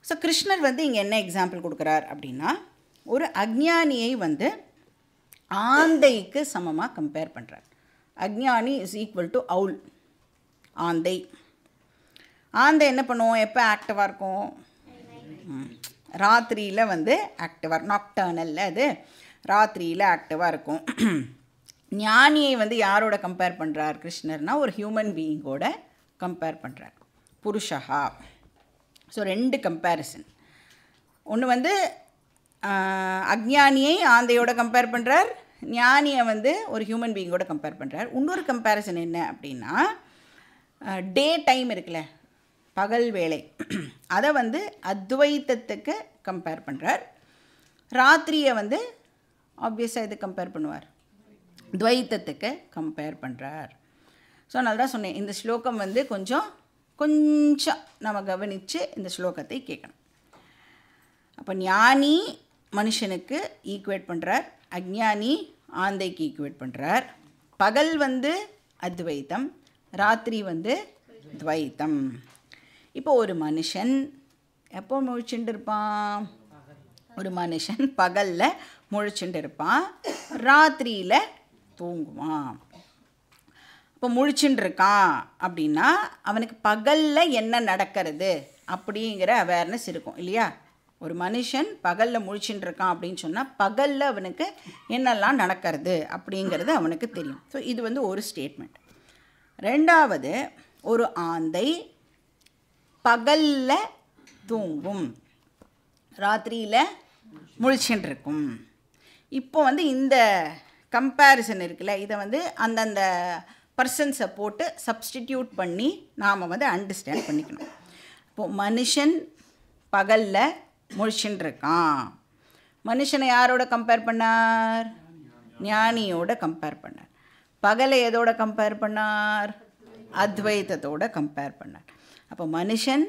ஸோ கிருஷ்ணர் வந்து இங்கே என்ன எக்ஸாம்பிள் கொடுக்குறார் அப்படின்னா ஒரு அக்ஞானியை வந்து ஆந்தைக்கு சமமாக கம்பேர் பண்ணுறார் அக்ஞானி இஸ் ஈக்குவல் டு அவுல் ஆந்தை ஆந்தை என்ன பண்ணுவோம் எப்போ ஆக்டிவாக இருக்கும் ராத்திரியில் வந்து ஆக்டிவாக நாக்டர்னல்ல அது ராத்திரியில் ஆக்டிவாக இருக்கும் ஞானியை வந்து யாரோட கம்பேர் பண்ணுறார் கிருஷ்ணர்னா ஒரு ஹியூமன் பீயிங்கோட கம்பேர் பண்ணுறார் புருஷஹா ஸோ ரெண்டு கம்பேரிசன் ஒன்று வந்து அக்ஞானியை ஆந்தையோட கம்பேர் பண்ணுறார் ஞானியை வந்து ஒரு ஹியூமன் பீயிங்கோட கம்பேர் பண்ணுறார் இன்னொரு கம்பேரிசன் என்ன அப்படின்னா டே டைம் இருக்குல்ல பகல் வேலை அதை வந்து அத்வைத்தத்துக்கு கம்பேர் பண்ணுறார் ராத்திரியை வந்து ஆப்வியஸாக இது கம்பேர் பண்ணுவார் துவைத்தத்துக்கு கம்பேர் பண்ணுறார் ஸோ அதனால தான் சொன்னேன் இந்த ஸ்லோகம் வந்து கொஞ்சம் கொஞ்சம் நம்ம கவனித்து இந்த ஸ்லோகத்தை கேட்கணும் அப்போ ஞானி மனுஷனுக்கு ஈக்குவேட் பண்ணுறார் அஜ்ஞானி ஆந்தைக்கு ஈக்குவேட் பண்ணுறார் பகல் வந்து அத்வைத்தம் ராத்திரி வந்து துவைத்தம் இப்போ ஒரு மனுஷன் எப்போ முழிச்சுட்டு இருப்பான் ஒரு மனுஷன் பகலில் முழிச்சுட்டு இருப்பான் ராத்திரியில் தூங்குவான் இப்போ முழிச்சுட்டு இருக்கான் அப்படின்னா அவனுக்கு பகலில் என்ன நடக்கிறது அப்படிங்கிற அவேர்னஸ் இருக்கும் இல்லையா ஒரு மனுஷன் பகலில் முழிச்சுட்டு இருக்கான் அப்படின்னு சொன்னால் பகலில் அவனுக்கு என்னெல்லாம் நடக்கிறது அப்படிங்கிறது அவனுக்கு தெரியும் ஸோ இது வந்து ஒரு ஸ்டேட்மெண்ட் ரெண்டாவது ஒரு ஆந்தை பகலில் தூங்கும் ராத்திரியில் முழிச்சுட்டு இருக்கும் இப்போ வந்து இந்த கம்பேரிசன் இருக்குல்ல இதை வந்து அந்தந்த பர்சன்ஸை போட்டு சப்ஸ்டிடியூட் பண்ணி நாம் வந்து அண்டர்ஸ்டாண்ட் பண்ணிக்கணும் இப்போது மனுஷன் பகலில் முழிச்சுட்டு இருக்கான் மனுஷனை யாரோட கம்பேர் பண்ணார் ஞானியோட கம்பேர் பண்ணார் பகலை எதோட கம்பேர் பண்ணார் அத்வைத்தத்தோட கம்பேர் பண்ணார் அப்போ மனுஷன்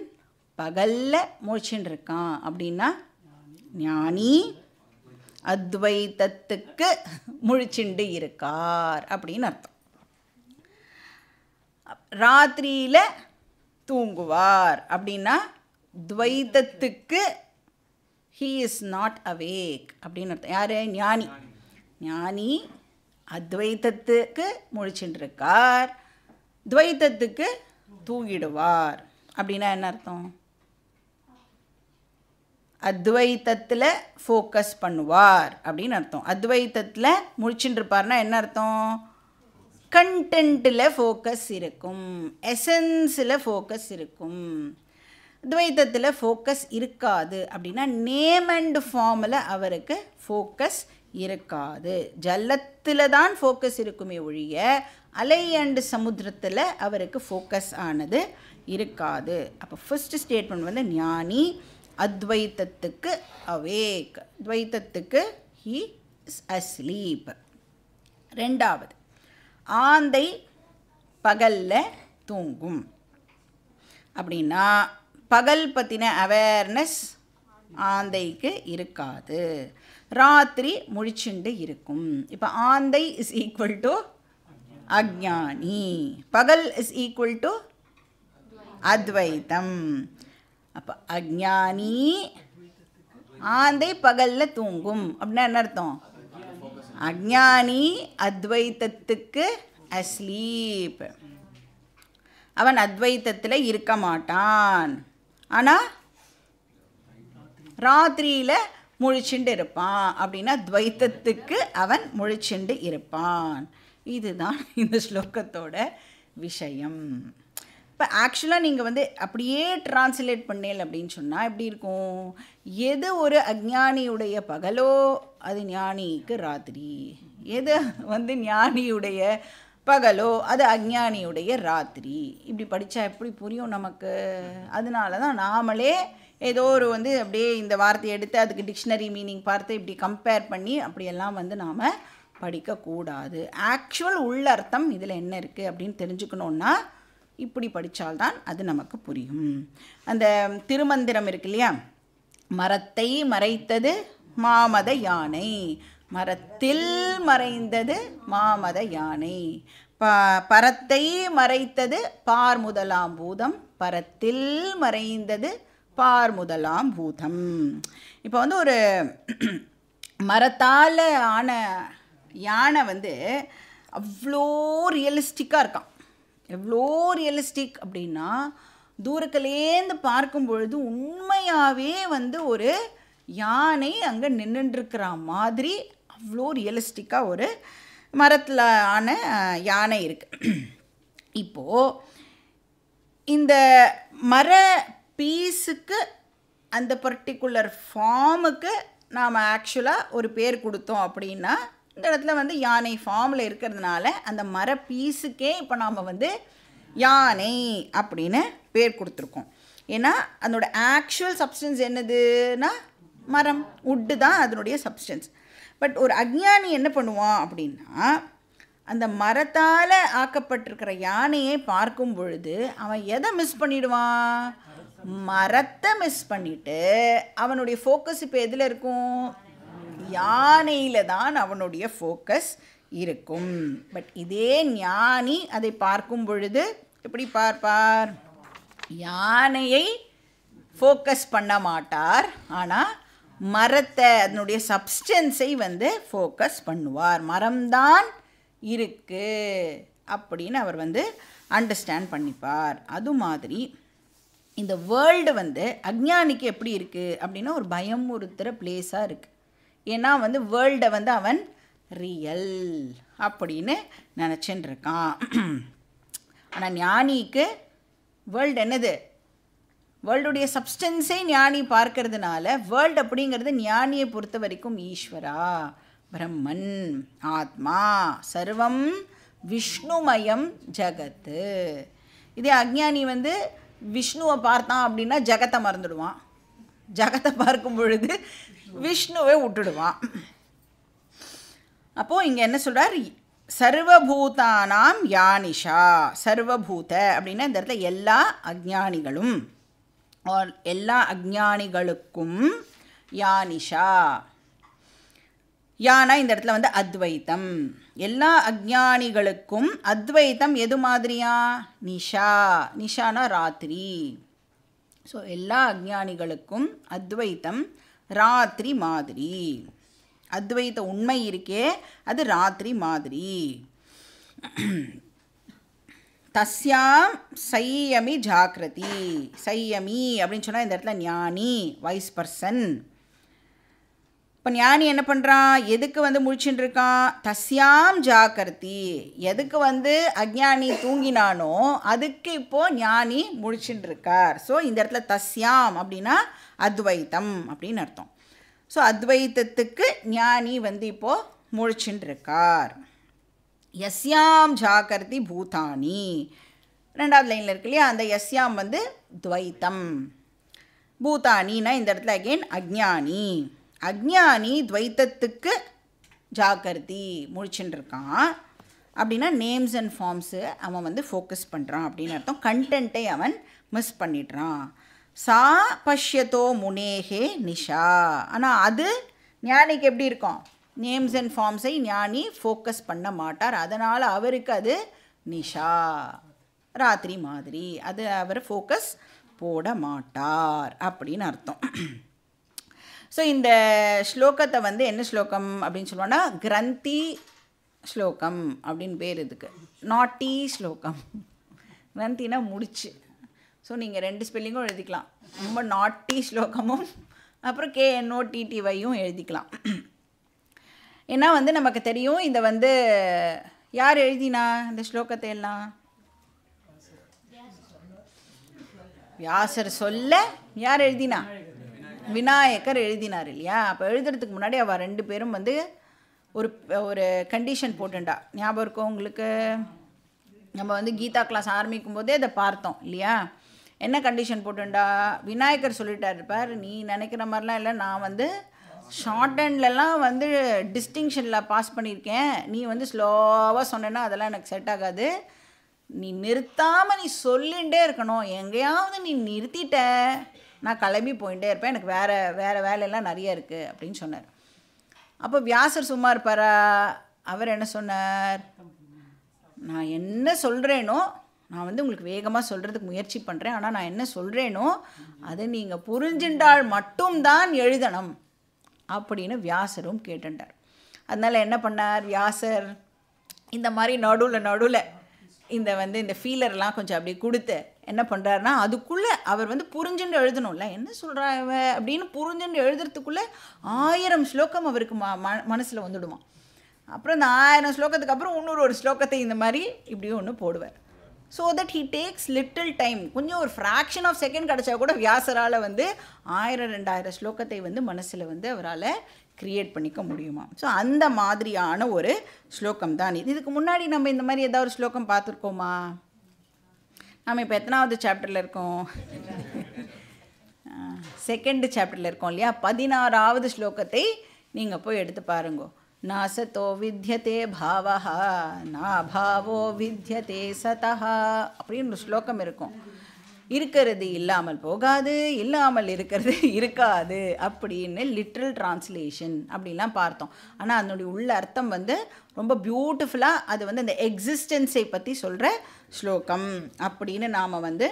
பகலில் முழிச்சுன்னு இருக்கான் அப்படின்னா ஞானி அத்வைத்தத்துக்கு முழிச்சுண்டு இருக்கார் அப்படின்னு அர்த்தம் ராத்திரியில் தூங்குவார் அப்படின்னா துவைதத்துக்கு ஹீ இஸ் நாட் அவேக் அப்படின்னு அர்த்தம் யார் ஞானி ஞானி அத்வைத்தத்துக்கு இருக்கார் துவைத்தத்துக்கு தூங்கிடுவார் அப்படின்னா என்ன அர்த்தம் அத்வைத்தத்தில் ஃபோக்கஸ் பண்ணுவார் அப்படின்னு அர்த்தம் அத்வைத்தத்தில் முடிச்சுட்டுருப்பார்னா என்ன அர்த்தம் கண்டில் ஃபோக்கஸ் இருக்கும் எசன்ஸில் ஃபோக்கஸ் இருக்கும் துவைத்தத்தில் ஃபோக்கஸ் இருக்காது அப்படின்னா நேம் அண்டு ஃபார்மில் அவருக்கு ஃபோக்கஸ் இருக்காது ஜலத்தில் தான் ஃபோக்கஸ் இருக்குமே ஒழிய அலை அண்டு சமுத்திரத்தில் அவருக்கு ஃபோக்கஸ் ஆனது இருக்காது அப்போ ஃபஸ்ட்டு ஸ்டேட்மெண்ட் வந்து ஞானி அத்வைத்தத்துக்கு அவேக் துவைத்தத்துக்கு ஹீ இஸ் அஸ்லீப் ரெண்டாவது ஆந்தை பகலில் தூங்கும் அப்படின்னா பகல் பற்றின அவேர்னஸ் ஆந்தைக்கு இருக்காது ராத்திரி முழிச்சுண்டு இருக்கும் இப்போ ஆந்தை இஸ் ஈக்குவல் டு அக்ஞானி பகல் இஸ் ஈக்குவல் டு அத்வைத்தம் அப்போ அஜானி ஆந்தை பகலில் தூங்கும் அப்படின்னா என்ன அர்த்தம் அஜானி அத்வைத்தத்துக்கு அஸ்லீப் அவன் அத்வைத்தத்தில் இருக்க மாட்டான் ஆனால் ராத்திரியில் முழிச்சுண்டு இருப்பான் அப்படின்னா துவைத்தத்துக்கு அவன் முழிச்சுண்டு இருப்பான் இதுதான் இந்த ஸ்லோகத்தோட விஷயம் இப்போ ஆக்சுவலாக நீங்கள் வந்து அப்படியே டிரான்ஸ்லேட் பண்ணேன் அப்படின்னு சொன்னால் எப்படி இருக்கும் எது ஒரு அஜானியுடைய பகலோ அது ஞானிக்கு ராத்திரி எது வந்து ஞானியுடைய பகலோ அது அஜானியுடைய ராத்திரி இப்படி படித்தா எப்படி புரியும் நமக்கு அதனால தான் நாமளே ஏதோ ஒரு வந்து அப்படியே இந்த வார்த்தையை எடுத்து அதுக்கு டிக்ஷனரி மீனிங் பார்த்து இப்படி கம்பேர் பண்ணி அப்படியெல்லாம் வந்து நாம் படிக்கக்கூடாது ஆக்சுவல் உள்ளர்த்தம் இதில் என்ன இருக்குது அப்படின்னு தெரிஞ்சுக்கணுன்னா இப்படி படித்தால்தான் அது நமக்கு புரியும் அந்த திருமந்திரம் இருக்கு இல்லையா மரத்தை மறைத்தது மாமத யானை மரத்தில் மறைந்தது மாமத யானை ப பரத்தை மறைத்தது பார் முதலாம் பூதம் பரத்தில் மறைந்தது பார் முதலாம் பூதம் இப்போ வந்து ஒரு மரத்தால் ஆன யானை வந்து அவ்வளோ ரியலிஸ்டிக்காக இருக்கான் எவ்வளோ ரியலிஸ்டிக் அப்படின்னா தூரத்துலேருந்து பார்க்கும் பொழுது உண்மையாகவே வந்து ஒரு யானை அங்கே நின்றுட்டுருக்கிற மாதிரி அவ்வளோ ரியலிஸ்டிக்காக ஒரு மரத்தில் ஆன யானை இருக்குது இப்போது இந்த மர பீஸுக்கு அந்த பர்டிகுலர் ஃபார்முக்கு நாம் ஆக்சுவலாக ஒரு பேர் கொடுத்தோம் அப்படின்னா இந்த இடத்துல வந்து யானை ஃபார்மில் இருக்கிறதுனால அந்த மர பீஸுக்கே இப்போ நாம் வந்து யானை அப்படின்னு பேர் கொடுத்துருக்கோம் ஏன்னா அதனோட ஆக்சுவல் சப்ஸ்டன்ஸ் என்னதுன்னா மரம் உட்டு தான் அதனுடைய சப்ஸ்டன்ஸ் பட் ஒரு அக்ஞானி என்ன பண்ணுவான் அப்படின்னா அந்த மரத்தால் ஆக்கப்பட்டிருக்கிற யானையை பார்க்கும் பொழுது அவன் எதை மிஸ் பண்ணிடுவான் மரத்தை மிஸ் பண்ணிவிட்டு அவனுடைய ஃபோக்கஸ் இப்போ எதில் இருக்கும் தியானையில் தான் அவனுடைய ஃபோக்கஸ் இருக்கும் பட் இதே ஞானி அதை பார்க்கும் பொழுது எப்படி பார்ப்பார் யானையை ஃபோக்கஸ் பண்ண மாட்டார் ஆனால் மரத்தை அதனுடைய சப்ஸ்டன்ஸை வந்து ஃபோக்கஸ் பண்ணுவார் மரம்தான் இருக்கு அப்படின்னு அவர் வந்து அண்டர்ஸ்டாண்ட் பண்ணிப்பார் அது மாதிரி இந்த வேர்ல்டு வந்து அக்ஞானிக்கு எப்படி இருக்குது அப்படின்னா ஒரு பயமுறுத்துகிற பிளேஸாக இருக்குது ஏன்னா வந்து வேர்ல்டை வந்து அவன் ரியல் அப்படின்னு நினச்சின்னு இருக்கான் ஆனால் ஞானிக்கு வேர்ல்டு என்னது வேர்ல்டுடைய சப்ஸ்டன்ஸே ஞானி பார்க்கறதுனால வேர்ல்டு அப்படிங்கிறது ஞானியை பொறுத்த வரைக்கும் ஈஸ்வரா பிரம்மன் ஆத்மா சர்வம் விஷ்ணுமயம் ஜகத்து இதே அஜ்ஞானி வந்து விஷ்ணுவை பார்த்தான் அப்படின்னா ஜகத்தை மறந்துடுவான் ஜகத்தை பார்க்கும் பொழுது விஷ்ணுவை விட்டுடுவான் அப்போது இங்கே என்ன சொல்கிறார் சர்வபூதானாம் யானிஷா சர்வபூத அப்படின்னா இந்த இடத்துல எல்லா அஜானிகளும் எல்லா அஜானிகளுக்கும் யானிஷா யானா இந்த இடத்துல வந்து அத்வைத்தம் எல்லா அஜானிகளுக்கும் அத்வைத்தம் எது மாதிரியா நிஷா நிஷானா ராத்திரி ஸோ எல்லா அஜானிகளுக்கும் அத்வைத்தம் ராத்திரி மாதிரி அத்வைத உண்மை இருக்கே அது ராத்திரி மாதிரி தஸ்யாம் சையமி ஜாக்கிரதி சையமி அப்படின்னு சொன்னால் இந்த இடத்துல ஞானி வைஸ் பர்சன் இப்போ ஞானி என்ன பண்ணுறான் எதுக்கு வந்து முழிச்சுட்டு இருக்கான் தஸ்யாம் ஜாக்கிரதி எதுக்கு வந்து அஜ்ஞானி தூங்கினானோ அதுக்கு இப்போது ஞானி முழிச்சுட்டு இருக்கார் ஸோ இந்த இடத்துல தஸ்யாம் அப்படின்னா அத்வைத்தம் அப்படின்னு அர்த்தம் ஸோ அத்வைத்தத்துக்கு ஞானி வந்து இப்போது முழிச்சுட்டு இருக்கார் எஸ்யாம் ஜாக்கிரதி பூதானி ரெண்டாவது லைனில் இருக்கு இல்லையா அந்த எஸ்யாம் வந்து துவைத்தம் பூதானின்னா இந்த இடத்துல அகெயின் அக்ஞானி அஜ்ஞானி துவைத்தத்துக்கு ஜாக்கிரதி முழிச்சுட்டு இருக்கான் அப்படின்னா நேம்ஸ் அண்ட் ஃபார்ம்ஸு அவன் வந்து ஃபோக்கஸ் பண்ணுறான் அப்படின்னு அர்த்தம் கண்டென்ட்டை அவன் மிஸ் பண்ணிடுறான் சா பஷ்யத்தோ முனேகே நிஷா ஆனால் அது ஞானிக்கு எப்படி இருக்கும் நேம்ஸ் அண்ட் ஃபார்ம்ஸை ஞானி ஃபோக்கஸ் பண்ண மாட்டார் அதனால் அவருக்கு அது நிஷா ராத்திரி மாதிரி அது அவர் ஃபோக்கஸ் போட மாட்டார் அப்படின்னு அர்த்தம் ஸோ இந்த ஸ்லோகத்தை வந்து என்ன ஸ்லோகம் அப்படின்னு சொல்லுவோன்னா கிரந்தி ஸ்லோகம் அப்படின்னு பேர் இதுக்கு நாட்டி ஸ்லோகம் கிரந்தினா முடிச்சு ஸோ நீங்கள் ரெண்டு ஸ்பெல்லிங்கும் எழுதிக்கலாம் ரொம்ப நாட்டி ஸ்லோகமும் அப்புறம் கேஎன்ஓ டிடிவையும் எழுதிக்கலாம் ஏன்னா வந்து நமக்கு தெரியும் இந்த வந்து யார் எழுதினா இந்த ஸ்லோகத்தை எல்லாம் வியாசர் சொல்ல யார் எழுதினா விநாயகர் எழுதினார் இல்லையா அப்போ எழுதுறதுக்கு முன்னாடி அவள் ரெண்டு பேரும் வந்து ஒரு ஒரு கண்டிஷன் போட்டுண்டா ஞாபகம் இருக்கும் உங்களுக்கு நம்ம வந்து கீதா கிளாஸ் ஆரம்பிக்கும் போதே அதை பார்த்தோம் இல்லையா என்ன கண்டிஷன் போட்டுண்டா விநாயகர் சொல்லிட்டார் இருப்பார் நீ நினைக்கிற மாதிரிலாம் இல்லை நான் வந்து ஷார்ட் ஹேண்ட்லலாம் வந்து டிஸ்டிங்ஷனில் பாஸ் பண்ணியிருக்கேன் நீ வந்து ஸ்லோவாக சொன்னேன்னா அதெல்லாம் எனக்கு செட் ஆகாது நீ நிறுத்தாமல் நீ சொல்லிகிட்டே இருக்கணும் எங்கேயாவது நீ நிறுத்திட்ட நான் கிளம்பி போயிட்டே இருப்பேன் எனக்கு வேறு வேறு வேலையெல்லாம் நிறைய இருக்குது அப்படின்னு சொன்னார் அப்போ வியாசர் சும்மா இருப்பாரா அவர் என்ன சொன்னார் நான் என்ன சொல்கிறேனோ நான் வந்து உங்களுக்கு வேகமாக சொல்கிறதுக்கு முயற்சி பண்ணுறேன் ஆனால் நான் என்ன சொல்கிறேனோ அதை நீங்கள் புரிஞ்சின்றால் மட்டும்தான் எழுதணும் அப்படின்னு வியாசரும் கேட்டுட்டார் அதனால் என்ன பண்ணார் வியாசர் இந்த மாதிரி நடுவில் நடுவில் இந்த வந்து இந்த ஃபீலர்லாம் கொஞ்சம் அப்படியே கொடுத்து என்ன பண்ணுறாருனா அதுக்குள்ளே அவர் வந்து புரிஞ்சுட்டு எழுதணும்ல என்ன சொல்கிறா இவ அப்படின்னு புரிஞ்சுட்டு எழுதுறதுக்குள்ளே ஆயிரம் ஸ்லோகம் அவருக்கு ம மனசில் வந்துடுமா அப்புறம் இந்த ஆயிரம் ஸ்லோகத்துக்கு அப்புறம் இன்னொரு ஒரு ஸ்லோகத்தை இந்த மாதிரி இப்படியும் ஒன்று போடுவார் so that he takes little time கொஞ்சம் ஒரு ஃப்ராக்ஷன் ஆஃப் செகண்ட் கிடச்சா கூட வியாசரால் வந்து ஆயிரம் ரெண்டாயிரம் ஸ்லோகத்தை வந்து மனசில் வந்து அவரால் க்ரியேட் பண்ணிக்க முடியுமா ஸோ அந்த மாதிரியான ஒரு ஸ்லோகம் தான் இது இதுக்கு முன்னாடி நம்ம இந்த மாதிரி ஏதாவது ஒரு ஸ்லோகம் பார்த்துருக்கோமா நம்ம இப்போ எத்தனாவது சாப்டரில் இருக்கோம் செகண்ட் சாப்டரில் இருக்கோம் இல்லையா பதினாறாவது ஸ்லோகத்தை நீங்கள் போய் எடுத்து பாருங்கோ நாசத்தோ வித்தியதே பாவஹா நாபாவோ வித்தியதே சதா அப்படின்னு ஒரு ஸ்லோகம் இருக்கும் இருக்கிறது இல்லாமல் போகாது இல்லாமல் இருக்கிறது இருக்காது அப்படின்னு லிட்ரல் டிரான்ஸ்லேஷன் அப்படிலாம் பார்த்தோம் ஆனால் அதனுடைய உள்ள அர்த்தம் வந்து ரொம்ப பியூட்டிஃபுல்லாக அது வந்து அந்த எக்ஸிஸ்டன்ஸை பற்றி சொல்கிற ஸ்லோகம் அப்படின்னு நாம் வந்து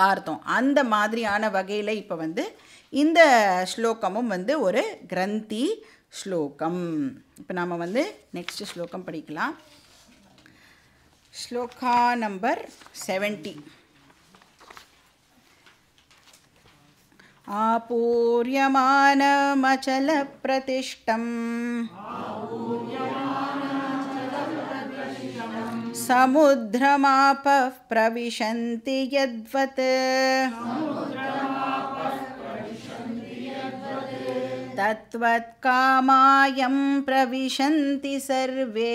பார்த்தோம் அந்த மாதிரியான வகையில் இப்போ வந்து இந்த ஸ்லோகமும் வந்து ஒரு கிரந்தி ஸ்லோகம் இப்போ நாம் வந்து நெக்ஸ்ட் ஸ்லோகம் படிக்கலாம் ஸ்லோகா நம்பர் செவன்ட்டி आपूर्यमानमचलप्रतिष्ठम् समुद्रमापः प्रविशन्ति यद्वत् तत्त्वत्कामायं பிரவிஷந்தி சர்வே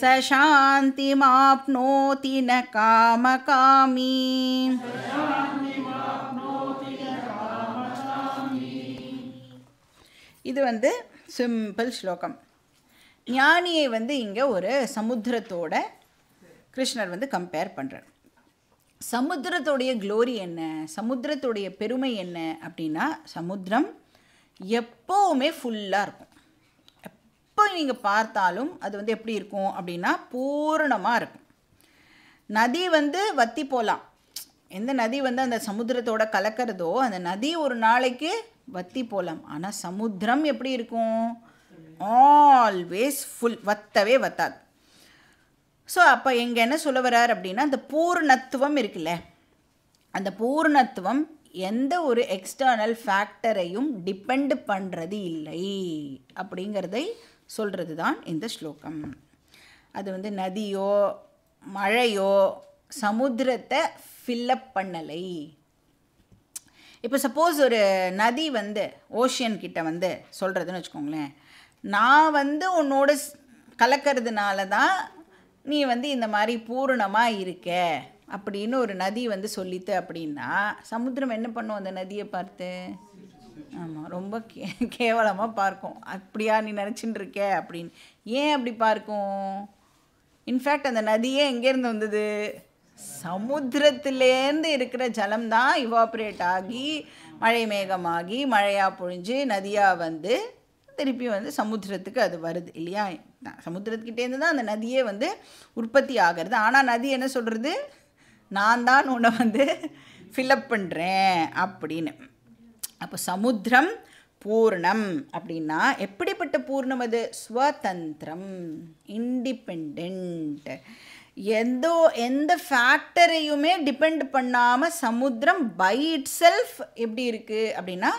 स शान्तिमाप्नोति न कामकामी இது வந்து சிம்பிள் ஸ்லோகம் ஞானியை வந்து இங்கே ஒரு சமுத்திரத்தோட கிருஷ்ணர் வந்து கம்பேர் பண்ணுறார் சமுத்திரத்துடைய க்ளோரி என்ன சமுத்திரத்துடைய பெருமை என்ன அப்படின்னா சமுத்திரம் எப்போவுமே ஃபுல்லாக இருக்கும் எப்போ நீங்கள் பார்த்தாலும் அது வந்து எப்படி இருக்கும் அப்படின்னா பூரணமாக இருக்கும் நதி வந்து வத்தி போகலாம் எந்த நதி வந்து அந்த சமுத்திரத்தோட கலக்கிறதோ அந்த நதி ஒரு நாளைக்கு வத்தி போகலாம் ஆனால் சமுத்திரம் எப்படி இருக்கும் ஆல்வேஸ் ஃபுல் வத்தவே வத்தாது ஸோ அப்போ எங்கே என்ன சொல்ல வரார் அப்படின்னா அந்த பூர்ணத்துவம் இருக்குல்ல அந்த பூர்ணத்துவம் எந்த ஒரு எக்ஸ்டர்னல் ஃபேக்டரையும் டிபெண்ட் பண்ணுறது இல்லை அப்படிங்கிறதை சொல்கிறது தான் இந்த ஸ்லோகம் அது வந்து நதியோ மழையோ சமுத்திரத்தை ஃபில்லப் பண்ணலை இப்போ சப்போஸ் ஒரு நதி வந்து ஓஷியன் கிட்ட வந்து சொல்கிறதுன்னு வச்சுக்கோங்களேன் நான் வந்து உன்னோட கலக்கிறதுனால தான் நீ வந்து இந்த மாதிரி பூரணமாக இருக்க அப்படின்னு ஒரு நதி வந்து சொல்லித்து அப்படின்னா சமுத்திரம் என்ன பண்ணும் அந்த நதியை பார்த்து ஆமாம் ரொம்ப கே கேவலமாக பார்க்கும் அப்படியா நீ நினச்சின்னு இருக்க அப்படின்னு ஏன் அப்படி பார்க்கும் இன்ஃபேக்ட் அந்த நதியே எங்கேருந்து வந்தது சமுத்திரத்திலேருந்து இருக்கிற ஜலம் தான் இவாப்ரேட் ஆகி மழை மேகமாகி மழையாக பொழிஞ்சு நதியாக வந்து திருப்பி வந்து சமுத்திரத்துக்கு அது வருது இல்லையா தான் சமுத்திரத்துக்கிட்டேருந்து தான் அந்த நதியே வந்து உற்பத்தி ஆகிறது ஆனால் நதி என்ன சொல்கிறது நான் தான் உன்னை வந்து ஃபில்அப் பண்ணுறேன் அப்படின்னு அப்போ சமுத்திரம் பூர்ணம் அப்படின்னா எப்படிப்பட்ட பூர்ணம் அது ஸ்வதந்திரம் இண்டிபெண்ட் எந்த எந்த ஃபேக்டரையுமே டிபெண்ட் பண்ணாமல் சமுத்திரம் பை இட் செல்ஃப் எப்படி இருக்குது அப்படின்னா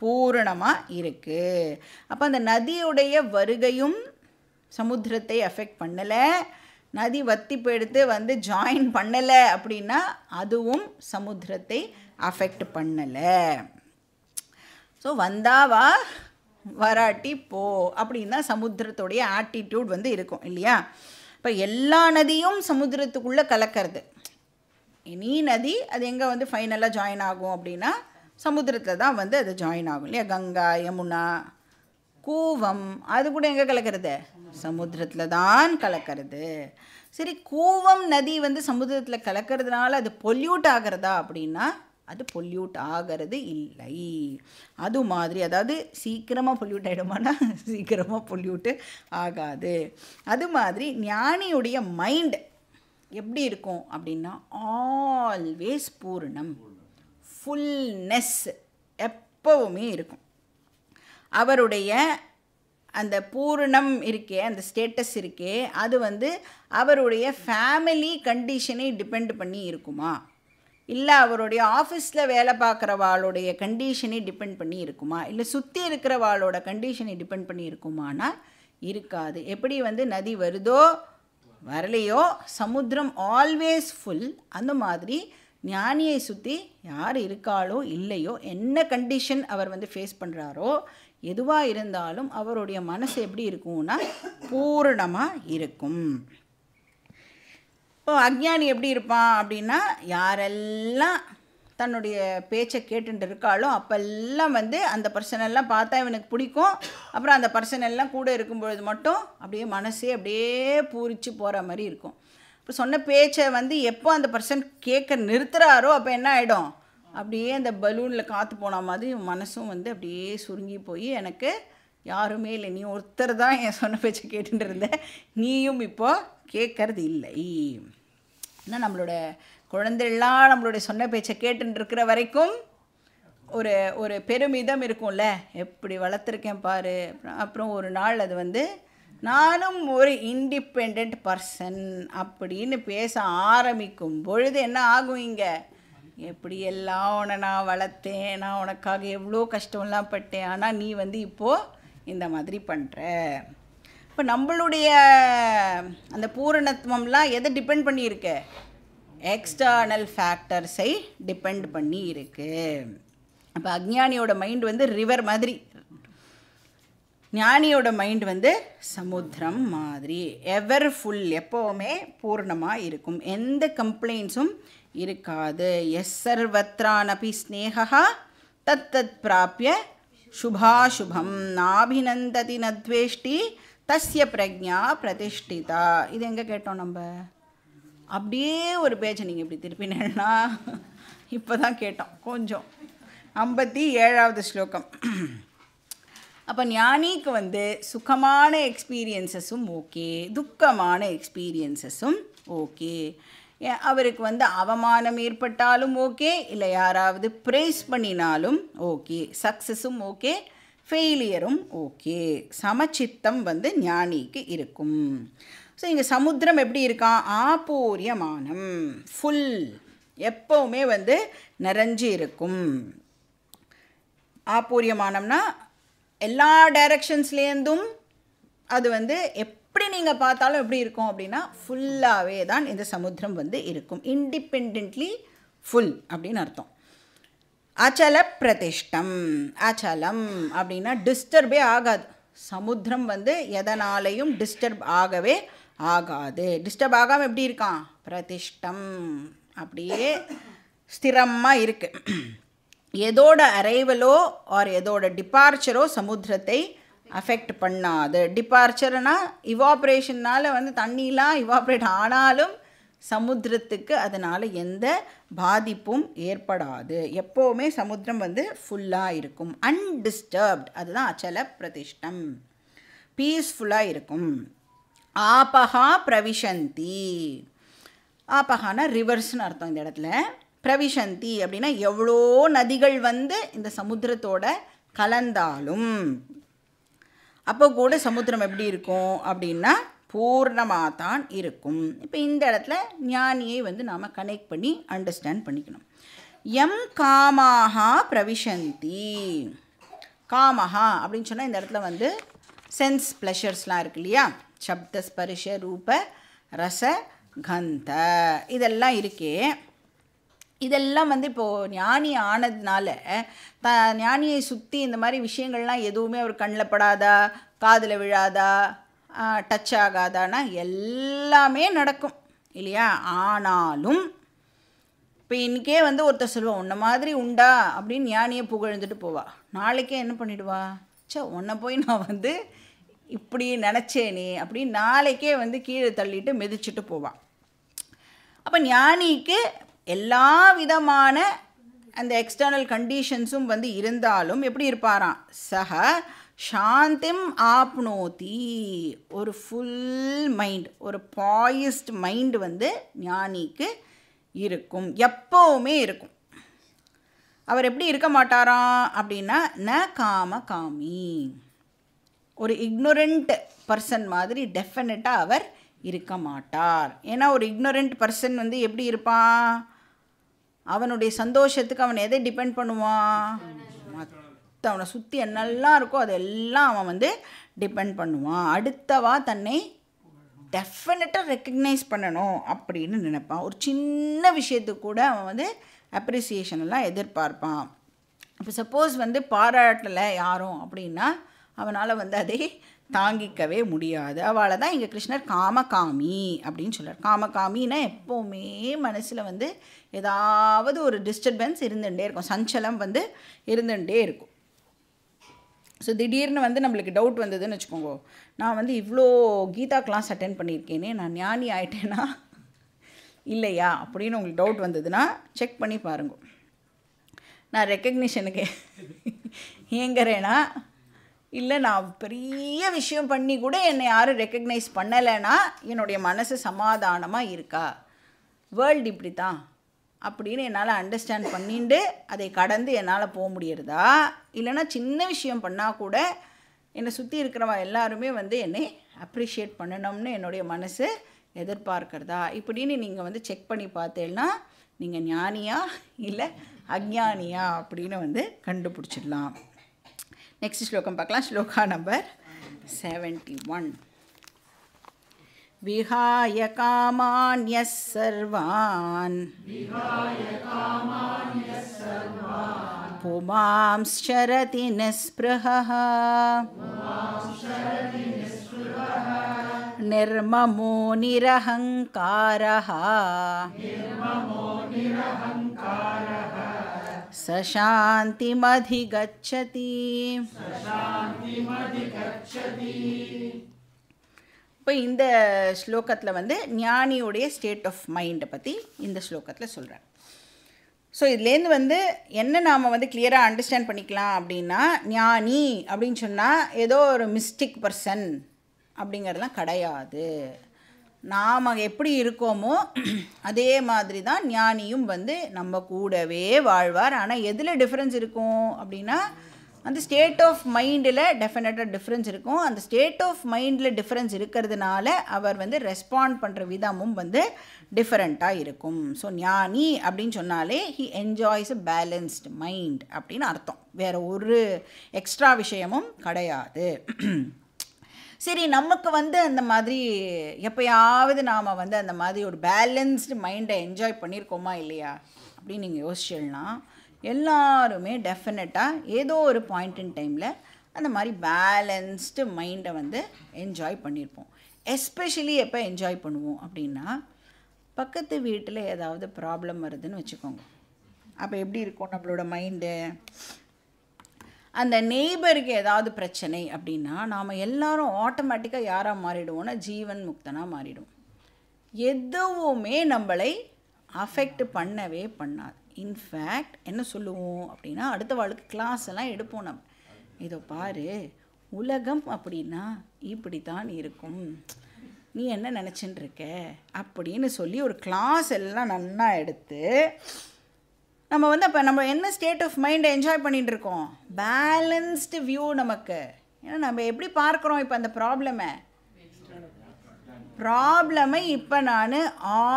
பூரணமாக இருக்குது அப்போ அந்த நதியுடைய வருகையும் சமுத்திரத்தை அஃபெக்ட் பண்ணலை நதி வத்தி போயிடுத்து வந்து ஜாயின் பண்ணலை அப்படின்னா அதுவும் சமுத்திரத்தை அஃபெக்ட் பண்ணலை ஸோ வந்தாவா வராட்டி போ அப்படின்னு தான் சமுத்திரத்துடைய ஆட்டிடியூட் வந்து இருக்கும் இல்லையா இப்போ எல்லா நதியும் சமுத்திரத்துக்குள்ளே கலக்கிறது எனி நதி அது எங்கே வந்து ஃபைனலாக ஜாயின் ஆகும் அப்படின்னா சமுத்திரத்தில் தான் வந்து அது ஜாயின் ஆகும் இல்லையா கங்கா யமுனா கூவம் அது கூட எங்கே கலக்கிறது சமுத்திரத்தில் தான் கலக்கிறது சரி கூவம் நதி வந்து சமுத்திரத்தில் கலக்கிறதுனால அது பொல்யூட் ஆகிறதா அப்படின்னா அது பொல்யூட் ஆகிறது இல்லை அது மாதிரி அதாவது சீக்கிரமாக பொல்யூட் ஆகிடுமானா சீக்கிரமாக பொல்யூட்டு ஆகாது அது மாதிரி ஞானியுடைய மைண்ட் எப்படி இருக்கும் அப்படின்னா ஆல்வேஸ் பூர்ணம் ஃபுல்னஸ் எப்போவுமே இருக்கும் அவருடைய அந்த பூரணம் இருக்கே அந்த ஸ்டேட்டஸ் இருக்கே அது வந்து அவருடைய ஃபேமிலி கண்டிஷனை டிபெண்ட் பண்ணி இருக்குமா இல்லை அவருடைய ஆஃபீஸில் வேலை பார்க்குறவாளுடைய கண்டிஷனை டிபெண்ட் பண்ணி இருக்குமா இல்லை சுற்றி இருக்கிறவாளோட கண்டிஷனை டிபெண்ட் பண்ணி இருக்குமானா இருக்காது எப்படி வந்து நதி வருதோ வரலையோ சமுத்திரம் ஆல்வேஸ் ஃபுல் அந்த மாதிரி ஞானியை சுற்றி யார் இருக்காளோ இல்லையோ என்ன கண்டிஷன் அவர் வந்து ஃபேஸ் பண்ணுறாரோ எதுவாக இருந்தாலும் அவருடைய மனசு எப்படி இருக்கும்னா பூரணமாக இருக்கும் இப்போ அஜ்ஞானி எப்படி இருப்பான் அப்படின்னா யாரெல்லாம் தன்னுடைய பேச்சை கேட்டுட்டு இருக்காளோ அப்போல்லாம் வந்து அந்த பர்சனெல்லாம் பார்த்தா இவனுக்கு பிடிக்கும் அப்புறம் அந்த பர்சனெல்லாம் கூட இருக்கும்பொழுது மட்டும் அப்படியே மனசே அப்படியே பூரித்து போகிற மாதிரி இருக்கும் இப்போ சொன்ன பேச்சை வந்து எப்போ அந்த பர்சன் கேட்க நிறுத்துகிறாரோ அப்போ என்ன ஆகிடும் அப்படியே அந்த பலூனில் காற்று போன மாதிரி மனசும் வந்து அப்படியே சுருங்கி போய் எனக்கு யாருமே இல்லை நீ ஒருத்தர் தான் என் சொன்ன பேச்சு கேட்டுட்டு இருந்த நீயும் இப்போ கேட்கறது இல்லை ஏன்னா நம்மளோட குழந்தைகள்லாம் நம்மளுடைய சொன்ன பேச்சை கேட்டுட்டு இருக்கிற வரைக்கும் ஒரு ஒரு பெருமிதம் இருக்கும்ல எப்படி வளர்த்துருக்கேன் பாரு அப்புறம் ஒரு நாள் அது வந்து நானும் ஒரு இண்டிபெண்ட் பர்சன் அப்படின்னு பேச ஆரம்பிக்கும் பொழுது என்ன ஆகும் இங்கே எப்படியெல்லாம் உன்னை நான் வளர்த்தேன் நான் உனக்காக எவ்வளோ கஷ்டம்லாம் பட்டேன் ஆனால் நீ வந்து இப்போது இந்த மாதிரி பண்ணுற இப்போ நம்மளுடைய அந்த பூரணத்துவம்லாம் எதை டிபெண்ட் பண்ணியிருக்க எக்ஸ்டர்னல் ஃபேக்டர்ஸை டிபெண்ட் பண்ணி இருக்குது அப்போ அஜ்ஞானியோட மைண்ட் வந்து ரிவர் மாதிரி ஞானியோட மைண்ட் வந்து சமுத்திரம் மாதிரி எவர் ஃபுல் எப்போவுமே பூர்ணமாக இருக்கும் எந்த கம்ப்ளைண்ட்ஸும் இருக்காது எஸ் சர்வத்ரானபி ஸ்னேகா தத்தத் பிராபிய சுபாசுபம் நாபிநந்ததி நத்வேஷ்டி தஸ்ய பிரஜா பிரதிஷ்டிதா இது எங்கே கேட்டோம் நம்ம அப்படியே ஒரு பேஜை நீங்கள் இப்படி திருப்பினா இப்போ தான் கேட்டோம் கொஞ்சம் ஐம்பத்தி ஏழாவது ஸ்லோகம் அப்போ ஞானிக்கு வந்து சுகமான எக்ஸ்பீரியன்ஸஸும் ஓகே துக்கமான எக்ஸ்பீரியன்சஸும் ஓகே அவருக்கு வந்து அவமானம் ஏற்பட்டாலும் ஓகே இல்லை யாராவது ப்ரைஸ் பண்ணினாலும் ஓகே சக்ஸஸும் ஓகே ஃபெயிலியரும் ஓகே சமச்சித்தம் வந்து ஞானிக்கு இருக்கும் ஸோ இங்கே சமுத்திரம் எப்படி இருக்கான் ஆபூரியமானம் ஃபுல் எப்போவுமே வந்து நிறைஞ்சு இருக்கும் ஆபூரியமானம்னா எல்லா டைரக்ஷன்ஸ்லேருந்தும் அது வந்து எப் எப்படி நீங்கள் பார்த்தாலும் எப்படி இருக்கும் அப்படின்னா ஃபுல்லாகவே தான் இந்த சமுத்திரம் வந்து இருக்கும் இண்டிபெண்ட்லி ஃபுல் அப்படின்னு அர்த்தம் அச்சல பிரதிஷ்டம் அச்சலம் அப்படின்னா டிஸ்டர்பே ஆகாது சமுத்திரம் வந்து எதனாலையும் டிஸ்டர்ப் ஆகவே ஆகாது டிஸ்டர்ப் ஆகாமல் எப்படி இருக்கான் பிரதிஷ்டம் அப்படியே ஸ்திரமாக இருக்குது எதோட அரைவலோ ஆர் எதோட டிபார்ச்சரோ சமுத்திரத்தை அஃபெக்ட் பண்ணாது டிபார்ச்சர்னால் இவாப்ரேஷன்னால் வந்து தண்ணிலாம் இவாப்ரேட் ஆனாலும் சமுத்திரத்துக்கு அதனால் எந்த பாதிப்பும் ஏற்படாது எப்போவுமே சமுத்திரம் வந்து ஃபுல்லாக இருக்கும் அன்டிஸ்டர்ப்ட் அதுதான் அச்சல பிரதிஷ்டம் பீஸ்ஃபுல்லாக இருக்கும் ஆபகா பிரவிஷந்தி ஆபகானா ரிவர்ஸ்னு அர்த்தம் இந்த இடத்துல பிரவிஷந்தி அப்படின்னா எவ்வளோ நதிகள் வந்து இந்த சமுத்திரத்தோட கலந்தாலும் அப்போ கூட சமுத்திரம் எப்படி இருக்கும் அப்படின்னா பூர்ணமாக தான் இருக்கும் இப்போ இந்த இடத்துல ஞானியை வந்து நாம் கனெக்ட் பண்ணி அண்டர்ஸ்டாண்ட் பண்ணிக்கணும் எம் காமாக பிரவிஷந்தி காமஹா அப்படின்னு சொன்னால் இந்த இடத்துல வந்து சென்ஸ் ப்ளஷர்ஸ்லாம் இருக்கு இல்லையா சப்த ஸ்பரிஷ ரூப ரச கந்த இதெல்லாம் இருக்கே இதெல்லாம் வந்து இப்போது ஞானி ஆனதுனால த ஞானியை சுற்றி இந்த மாதிரி விஷயங்கள்லாம் எதுவுமே அவர் கண்ணில் படாதா காதில் விழாதா டச் ஆகாதானா எல்லாமே நடக்கும் இல்லையா ஆனாலும் இப்போ இன்றைக்கே வந்து ஒருத்தர் சொல்லுவான் உன்ன மாதிரி உண்டா அப்படின்னு ஞானியை புகழ்ந்துட்டு போவா நாளைக்கே என்ன பண்ணிவிடுவா சே உன்னை போய் நான் வந்து இப்படி நினச்சேனே அப்படின்னு நாளைக்கே வந்து கீழே தள்ளிட்டு மிதிச்சுட்டு போவான் அப்போ ஞானிக்கு எல்லா விதமான அந்த எக்ஸ்டர்னல் கண்டிஷன்ஸும் வந்து இருந்தாலும் எப்படி இருப்பாராம் சக சாந்திம் ஆப்னோதி ஒரு ஃபுல் மைண்ட் ஒரு பாயிஸ்ட் மைண்ட் வந்து ஞானிக்கு இருக்கும் எப்போவுமே இருக்கும் அவர் எப்படி இருக்க மாட்டாராம் அப்படின்னா ந காம காமி ஒரு இக்னோரண்ட் பர்சன் மாதிரி டெஃபினட்டாக அவர் இருக்க மாட்டார் ஏன்னா ஒரு இக்னோரண்ட் பர்சன் வந்து எப்படி இருப்பான் அவனுடைய சந்தோஷத்துக்கு அவன் எதை டிபெண்ட் பண்ணுவான் மற்றவனை சுற்றி என்னெல்லாம் இருக்கோ அதெல்லாம் அவன் வந்து டிபெண்ட் பண்ணுவான் அடுத்தவா தன்னை டெஃபினட்டாக ரெக்கக்னைஸ் பண்ணணும் அப்படின்னு நினைப்பான் ஒரு சின்ன விஷயத்துக்கு கூட அவன் வந்து அப்ரிசியேஷன்லாம் எதிர்பார்ப்பான் இப்போ சப்போஸ் வந்து பாராட்டலை யாரும் அப்படின்னா அவனால் வந்து அதை தாங்கிக்கவே முடியாது அவளை தான் இங்கே கிருஷ்ணர் காமகாமி அப்படின்னு சொல்கிறார் காமகாமின்னா எப்போவுமே மனசில் வந்து ஏதாவது ஒரு டிஸ்டர்பன்ஸ் இருந்துகிட்டே இருக்கும் சஞ்சலம் வந்து இருந்துகிட்டே இருக்கும் ஸோ திடீர்னு வந்து நம்மளுக்கு டவுட் வந்ததுன்னு வச்சுக்கோங்க நான் வந்து இவ்வளோ கீதா கிளாஸ் அட்டன் பண்ணியிருக்கேனே நான் ஞானி ஆயிட்டேன்னா இல்லையா அப்படின்னு உங்களுக்கு டவுட் வந்ததுன்னா செக் பண்ணி பாருங்க நான் ரெக்கக்னிஷனுக்கு ஏங்குறேன்னா இல்லை நான் பெரிய விஷயம் பண்ணி கூட என்னை யாரும் ரெக்கக்னைஸ் பண்ணலைன்னா என்னுடைய மனசு சமாதானமாக இருக்கா வேர்ல்டு இப்படி தான் அப்படின்னு என்னால் அண்டர்ஸ்டாண்ட் பண்ணிட்டு அதை கடந்து என்னால் போக முடியறதா இல்லைனா சின்ன விஷயம் பண்ணால் கூட என்னை சுற்றி இருக்கிறவ எல்லாருமே வந்து என்னை அப்ரிஷியேட் பண்ணணும்னு என்னுடைய மனசு எதிர்பார்க்கிறதா இப்படின்னு நீங்கள் வந்து செக் பண்ணி பார்த்தேன்னா நீங்கள் ஞானியா இல்லை அக்ஞானியா அப்படின்னு வந்து கண்டுபிடிச்சிடலாம் நெக்ஸ்ட் ஸ்லோகம் பார்க்கலாம் ஸ்லோகா நம்பர் செவன்டி ஒன் विहाय कामान्यः सर्वान् पुमांश्चरति निःस्पृहः निर्ममो निरहङ्कारः சசாந்திமதிகச்சதி இப்போ இந்த ஸ்லோகத்தில் வந்து ஞானியுடைய ஸ்டேட் ஆஃப் மைண்டை பற்றி இந்த ஸ்லோகத்தில் சொல்கிறார் ஸோ இதுலேருந்து வந்து என்ன நாம் வந்து கிளியராக அண்டர்ஸ்டாண்ட் பண்ணிக்கலாம் அப்படின்னா ஞானி அப்படின்னு சொன்னால் ஏதோ ஒரு மிஸ்டிக் பர்சன் அப்படிங்கிறதுலாம் கிடையாது நாம் எப்படி இருக்கோமோ அதே மாதிரி தான் ஞானியும் வந்து நம்ம கூடவே வாழ்வார் ஆனால் எதில் டிஃப்ரென்ஸ் இருக்கும் அப்படின்னா அந்த ஸ்டேட் ஆஃப் மைண்டில் டெஃபினட்டாக டிஃப்ரென்ஸ் இருக்கும் அந்த ஸ்டேட் ஆஃப் மைண்டில் டிஃப்ரென்ஸ் இருக்கிறதுனால அவர் வந்து ரெஸ்பாண்ட் பண்ணுற விதமும் வந்து டிஃப்ரெண்ட்டாக இருக்கும் ஸோ ஞானி அப்படின்னு சொன்னாலே he enjoys a balanced mind அப்படின்னு அர்த்தம் வேறு ஒரு எக்ஸ்ட்ரா விஷயமும் கிடையாது சரி நமக்கு வந்து அந்த மாதிரி எப்போயாவது நாம் வந்து அந்த மாதிரி ஒரு பேலன்ஸ்டு மைண்டை என்ஜாய் பண்ணியிருக்கோமா இல்லையா அப்படின்னு நீங்கள் யோசிச்சிடலாம் எல்லாருமே டெஃபினட்டாக ஏதோ ஒரு பாயிண்ட் இன் டைமில் அந்த மாதிரி பேலன்ஸ்டு மைண்டை வந்து என்ஜாய் பண்ணியிருப்போம் எஸ்பெஷலி எப்போ என்ஜாய் பண்ணுவோம் அப்படின்னா பக்கத்து வீட்டில் ஏதாவது ப்ராப்ளம் வருதுன்னு வச்சுக்கோங்க அப்போ எப்படி இருக்கும் நம்மளோட மைண்டு அந்த நெய்பருக்கு ஏதாவது பிரச்சனை அப்படின்னா நாம் எல்லாரும் ஆட்டோமேட்டிக்காக யாராக மாறிடுவோம்னா ஜீவன் முக்தனாக மாறிடும் எதுவுமே நம்மளை அஃபெக்ட் பண்ணவே பண்ணாது இன்ஃபேக்ட் என்ன சொல்லுவோம் அப்படின்னா அடுத்த வாழ்க்கை கிளாஸ் எல்லாம் எடுப்போம் நம்ம இதோ பாரு உலகம் அப்படின்னா இப்படி தான் இருக்கும் நீ என்ன நினச்சின்னு இருக்க அப்படின்னு சொல்லி ஒரு கிளாஸ் எல்லாம் நல்லா எடுத்து நம்ம வந்து அப்போ நம்ம என்ன ஸ்டேட் ஆஃப் மைண்டை என்ஜாய் பண்ணிகிட்டு இருக்கோம் பேலன்ஸ்டு வியூ நமக்கு ஏன்னா நம்ம எப்படி பார்க்குறோம் இப்போ அந்த ப்ராப்ளமை ப்ராப்ளமை இப்போ நான்